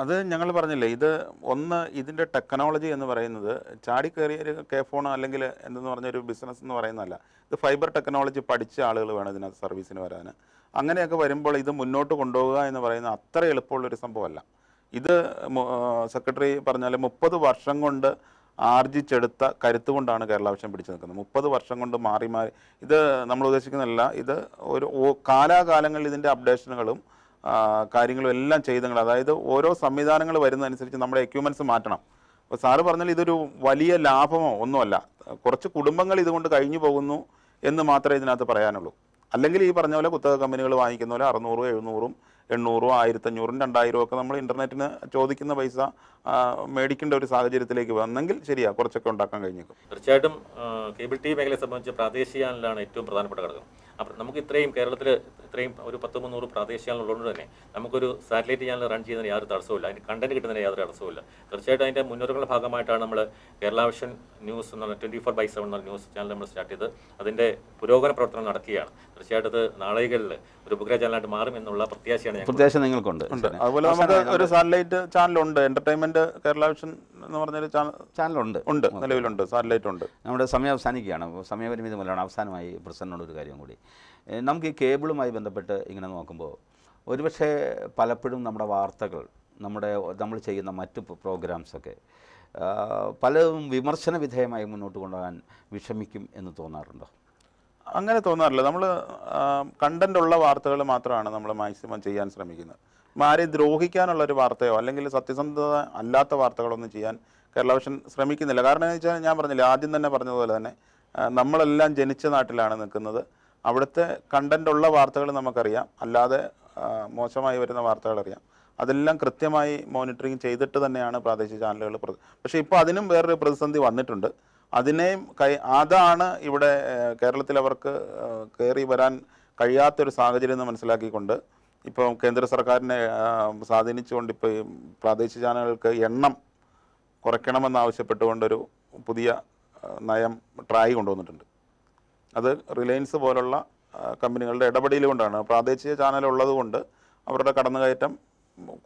അത് ഞങ്ങൾ പറഞ്ഞില്ലേ ഇത് ഒന്ന് ഇതിൻ്റെ ടെക്നോളജി എന്ന് പറയുന്നത് ചാടിക്കേറിയ ഒരു കെ ഫോൺ അല്ലെങ്കിൽ എന്തെന്ന് പറഞ്ഞൊരു ബിസിനസ് എന്ന് പറയുന്നതല്ല ഇത് ഫൈബർ ടെക്നോളജി പഠിച്ച ആളുകൾ വേണം ഇതിനകത്ത് സർവീസിന് വരാൻ അങ്ങനെയൊക്കെ വരുമ്പോൾ ഇത് മുന്നോട്ട് കൊണ്ടുപോകുക എന്ന് പറയുന്ന അത്ര എളുപ്പമുള്ളൊരു സംഭവമല്ല ഇത് സെക്രട്ടറി പറഞ്ഞാൽ മുപ്പത് വർഷം കൊണ്ട് ആർജിച്ചെടുത്ത കരുത്തുകൊണ്ടാണ് കേരളാവശ്യം പിടിച്ചു നിൽക്കുന്നത് മുപ്പത് വർഷം കൊണ്ട് മാറി മാറി ഇത് നമ്മൾ ഉദ്ദേശിക്കുന്നില്ല ഇത് ഒരു കാലാകാലങ്ങളിൽ ഇതിൻ്റെ അപ്ഡേഷനുകളും കാര്യങ്ങളും എല്ലാം ചെയ്തങ്ങൾ അതായത് ഓരോ സംവിധാനങ്ങൾ വരുന്നതനുസരിച്ച് നമ്മുടെ എക്യുപ്മെൻറ്റ്സ് മാറ്റണം അപ്പോൾ സാറ് പറഞ്ഞാൽ ഇതൊരു വലിയ ലാഭമോ ഒന്നുമല്ല കുറച്ച് കുടുംബങ്ങൾ ഇതുകൊണ്ട് കഴിഞ്ഞു പോകുന്നു എന്ന് മാത്രമേ ഇതിനകത്ത് പറയാനുള്ളൂ അല്ലെങ്കിൽ ഈ പറഞ്ഞ പോലെ കുത്തക കമ്പനികൾ വാങ്ങിക്കുന്ന പോലെ അറുന്നൂറും എഴുന്നൂറും എണ്ണൂറും ആയിരത്തഞ്ഞൂറും രണ്ടായിരവും ഒക്കെ നമ്മൾ ഇൻ്റർനെറ്റിന് ചോദിക്കുന്ന പൈസ മേടിക്കേണ്ട ഒരു സാഹചര്യത്തിലേക്ക് വന്നെങ്കിൽ ശരിയാ കുറച്ചൊക്കെ ഉണ്ടാക്കാൻ കഴിഞ്ഞേക്കും തീർച്ചയായിട്ടും കേബിൾ ടി വി മേഖലയെ സംബന്ധിച്ച് പ്രാദേശിക ചാനലാണ് ഏറ്റവും പ്രധാനപ്പെട്ട ഘടകം അപ്പം നമുക്ക് ഇത്രയും കേരളത്തിൽ ഇത്രയും ഒരു പത്ത് മുന്നൂറ് പ്രാദേശിക ഉള്ളതുകൊണ്ട് തന്നെ നമുക്കൊരു സാറ്റലൈറ്റ് ചാനൽ റൺ ചെയ്യുന്നതിന് യാതൊരു തടസ്സമില്ല അതിന് കണ്ടന്റ് കിട്ടുന്നതിന് യാതൊരു തടസ്സമില്ല തീർച്ചയായിട്ടും അതിൻ്റെ മുന്നോറുകളുടെ ഭാഗമായിട്ടാണ് നമ്മൾ കേരള വിഷൻ ന്യൂസ് എന്നുള്ള ട്വൻറ്റി ഫോർ ബൈ സെവൻ എന്നുള്ള ന്യൂസ് ചാനൽ നമ്മൾ സ്റ്റാർട്ട് ചെയ്ത് അതിൻ്റെ പുരോഗമന പ്രവർത്തനം നടക്കുകയാണ് തീർച്ചയായിട്ടും അത് നാളികളിൽ ഒരു ഉപഗ്രഹ ചാനലായിട്ട് മാറും എന്നുള്ള പ്രത്യാശയാണ് പ്രത്യാശ നിങ്ങൾക്കുണ്ട് അതുപോലെ നമുക്ക് ഒരു സാറ്റലൈറ്റ് ചാനലുണ്ട് എന്റർടൈൻമെന്റ് കേരള വിഷൻ എന്ന് പറഞ്ഞൊരു ചാനലുണ്ട് ഉണ്ട് നിലവിലുണ്ട് സാറ്റലൈറ്റ് ഉണ്ട് നമ്മുടെ സമയം അവസാനിക്കുകയാണ് സമയപരിമിതി മൂലമാണ് അവസാനമായി പ്രസന്നോട് ഒരു കാര്യം കൂടി നമുക്ക് ഈ കേബിളുമായി ബന്ധപ്പെട്ട് ഇങ്ങനെ നോക്കുമ്പോൾ ഒരുപക്ഷെ പലപ്പോഴും നമ്മുടെ വാർത്തകൾ നമ്മുടെ നമ്മൾ ചെയ്യുന്ന മറ്റ് പ്രോഗ്രാംസൊക്കെ പലതും വിമർശന വിധേയമായി മുന്നോട്ട് കൊണ്ടുപോകാൻ വിഷമിക്കും എന്ന് തോന്നാറുണ്ടോ അങ്ങനെ തോന്നാറില്ല നമ്മൾ കണ്ടൻ്റ് ഉള്ള വാർത്തകൾ മാത്രമാണ് നമ്മൾ മാക്സിമം ചെയ്യാൻ ശ്രമിക്കുന്നത് ആരെ ദ്രോഹിക്കാനുള്ള ഒരു വാർത്തയോ അല്ലെങ്കിൽ സത്യസന്ധത അല്ലാത്ത വാർത്തകളൊന്നും ചെയ്യാൻ കേരള വിഷൻ ശ്രമിക്കുന്നില്ല കാരണം എന്ന് വെച്ചാൽ ഞാൻ പറഞ്ഞില്ല ആദ്യം തന്നെ പറഞ്ഞതുപോലെ തന്നെ നമ്മളെല്ലാം ജനിച്ച നാട്ടിലാണ് നിൽക്കുന്നത് അവിടുത്തെ കണ്ടൻ്റ് ഉള്ള വാർത്തകൾ നമുക്കറിയാം അല്ലാതെ മോശമായി വരുന്ന വാർത്തകൾ അറിയാം അതെല്ലാം കൃത്യമായി മോണിറ്ററിങ് ചെയ്തിട്ട് തന്നെയാണ് പ്രാദേശിക ചാനലുകൾ പക്ഷേ ഇപ്പോൾ അതിനും വേറൊരു പ്രതിസന്ധി വന്നിട്ടുണ്ട് അതിനെയും കൈ അതാണ് ഇവിടെ കേരളത്തിൽ അവർക്ക് കയറി വരാൻ കഴിയാത്തൊരു സാഹചര്യം എന്ന് മനസ്സിലാക്കിക്കൊണ്ട് ഇപ്പോൾ കേന്ദ്ര സർക്കാരിനെ സ്വാധീനിച്ചുകൊണ്ട് ഇപ്പോൾ പ്രാദേശിക ചാനലുകൾക്ക് എണ്ണം കുറയ്ക്കണമെന്നാവശ്യപ്പെട്ടുകൊണ്ടൊരു പുതിയ നയം ട്രായ് കൊണ്ടുവന്നിട്ടുണ്ട് അത് റിലയൻസ് പോലുള്ള കമ്പനികളുടെ ഇടപെടൽ കൊണ്ടാണ് പ്രാദേശിക ചാനൽ ഉള്ളതുകൊണ്ട് അവരുടെ കടന്നുകയറ്റം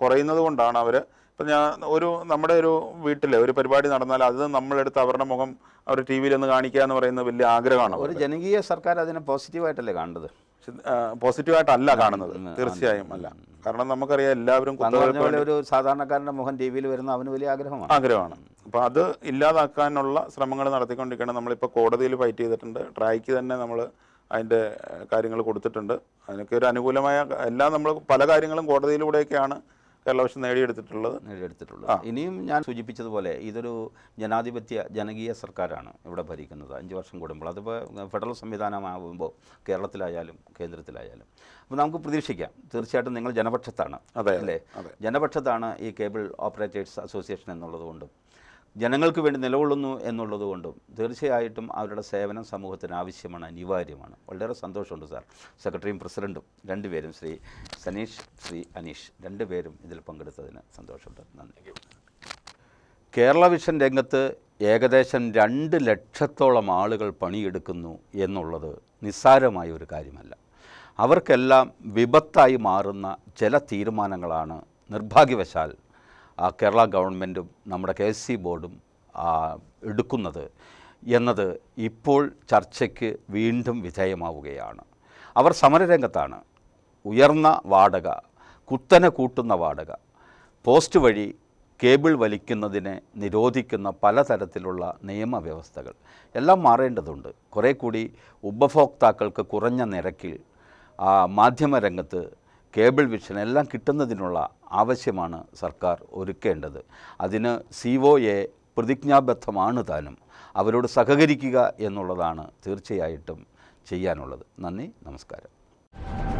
കുറയുന്നത് കൊണ്ടാണ് അവർ ഇപ്പം ഞാൻ ഒരു നമ്മുടെ ഒരു വീട്ടിൽ ഒരു പരിപാടി നടന്നാൽ അത് നമ്മളെടുത്ത് അവരുടെ മുഖം അവർ ടി വിയിലൊന്ന് കാണിക്കുക എന്ന് പറയുന്നത് വലിയ ആഗ്രഹമാണ് ഒരു ജനകീയ സർക്കാർ അതിനെ പോസിറ്റീവായിട്ടല്ലേ കാണുന്നത് പോസിറ്റീവായിട്ടല്ല കാണുന്നത് തീർച്ചയായും അല്ല കാരണം നമുക്കറിയാം എല്ലാവരും ഒരു സാധാരണക്കാരന്റെ മുഖം ടി വിയിൽ വരുന്ന അവന് വലിയ ആഗ്രഹമാണ് ആഗ്രഹമാണ് അപ്പോൾ അത് ഇല്ലാതാക്കാനുള്ള ശ്രമങ്ങൾ നടത്തിക്കൊണ്ടിരിക്കുകയാണ് നമ്മളിപ്പോ കോടതിയിൽ ഫൈറ്റ് ചെയ്തിട്ടുണ്ട് ട്രായ്ക്ക് തന്നെ നമ്മൾ അതിന്റെ കാര്യങ്ങൾ കൊടുത്തിട്ടുണ്ട് അതിനൊക്കെ ഒരു അനുകൂലമായ എല്ലാം നമ്മൾ പല കാര്യങ്ങളും കോടതിയിലൂടെയൊക്കെയാണ് കേരളവശം നേടിയെടുത്തിട്ടുള്ളത് നേടിയെടുത്തിട്ടുള്ളത് ഇനിയും ഞാൻ സൂചിപ്പിച്ചതുപോലെ ഇതൊരു ജനാധിപത്യ ജനകീയ സർക്കാരാണ് ഇവിടെ ഭരിക്കുന്നത് അഞ്ച് വർഷം കൂടുമ്പോൾ അതിപ്പോൾ ഫെഡറൽ സംവിധാനമാകുമ്പോൾ കേരളത്തിലായാലും കേന്ദ്രത്തിലായാലും അപ്പോൾ നമുക്ക് പ്രതീക്ഷിക്കാം തീർച്ചയായിട്ടും നിങ്ങൾ ജനപക്ഷത്താണ് അതെ അല്ലേ ജനപക്ഷത്താണ് ഈ കേബിൾ ഓപ്പറേറ്റേഴ്സ് അസോസിയേഷൻ എന്നുള്ളത് കൊണ്ടും ജനങ്ങൾക്ക് വേണ്ടി നിലകൊള്ളുന്നു കൊണ്ടും തീർച്ചയായിട്ടും അവരുടെ സേവനം സമൂഹത്തിന് ആവശ്യമാണ് അനിവാര്യമാണ് വളരെ സന്തോഷമുണ്ട് സാർ സെക്രട്ടറിയും പ്രസിഡൻറ്റും രണ്ടുപേരും ശ്രീ സനീഷ് ശ്രീ അനീഷ് രണ്ടുപേരും ഇതിൽ പങ്കെടുത്തതിന് സന്തോഷമുണ്ട് നന്ദി കേരള വിഷൻ രംഗത്ത് ഏകദേശം രണ്ട് ലക്ഷത്തോളം ആളുകൾ പണിയെടുക്കുന്നു എന്നുള്ളത് നിസ്സാരമായ ഒരു കാര്യമല്ല അവർക്കെല്ലാം വിപത്തായി മാറുന്ന ചില തീരുമാനങ്ങളാണ് നിർഭാഗ്യവശാൽ കേരള ഗവൺമെൻറ്റും നമ്മുടെ കെ എസ് സി ബോർഡും എടുക്കുന്നത് എന്നത് ഇപ്പോൾ ചർച്ചയ്ക്ക് വീണ്ടും വിധേയമാവുകയാണ് അവർ സമരരംഗത്താണ് ഉയർന്ന വാടക കുത്തനെ കൂട്ടുന്ന വാടക പോസ്റ്റ് വഴി കേബിൾ വലിക്കുന്നതിനെ നിരോധിക്കുന്ന പലതരത്തിലുള്ള നിയമവ്യവസ്ഥകൾ എല്ലാം മാറേണ്ടതുണ്ട് കുറേ കൂടി ഉപഭോക്താക്കൾക്ക് കുറഞ്ഞ നിരക്കിൽ മാധ്യമരംഗത്ത് കേബിൾ വിഷൻ എല്ലാം കിട്ടുന്നതിനുള്ള ആവശ്യമാണ് സർക്കാർ ഒരുക്കേണ്ടത് അതിന് സി ഒ എ പ്രതിജ്ഞാബദ്ധമാണ് താനും അവരോട് സഹകരിക്കുക എന്നുള്ളതാണ് തീർച്ചയായിട്ടും ചെയ്യാനുള്ളത് നന്ദി നമസ്കാരം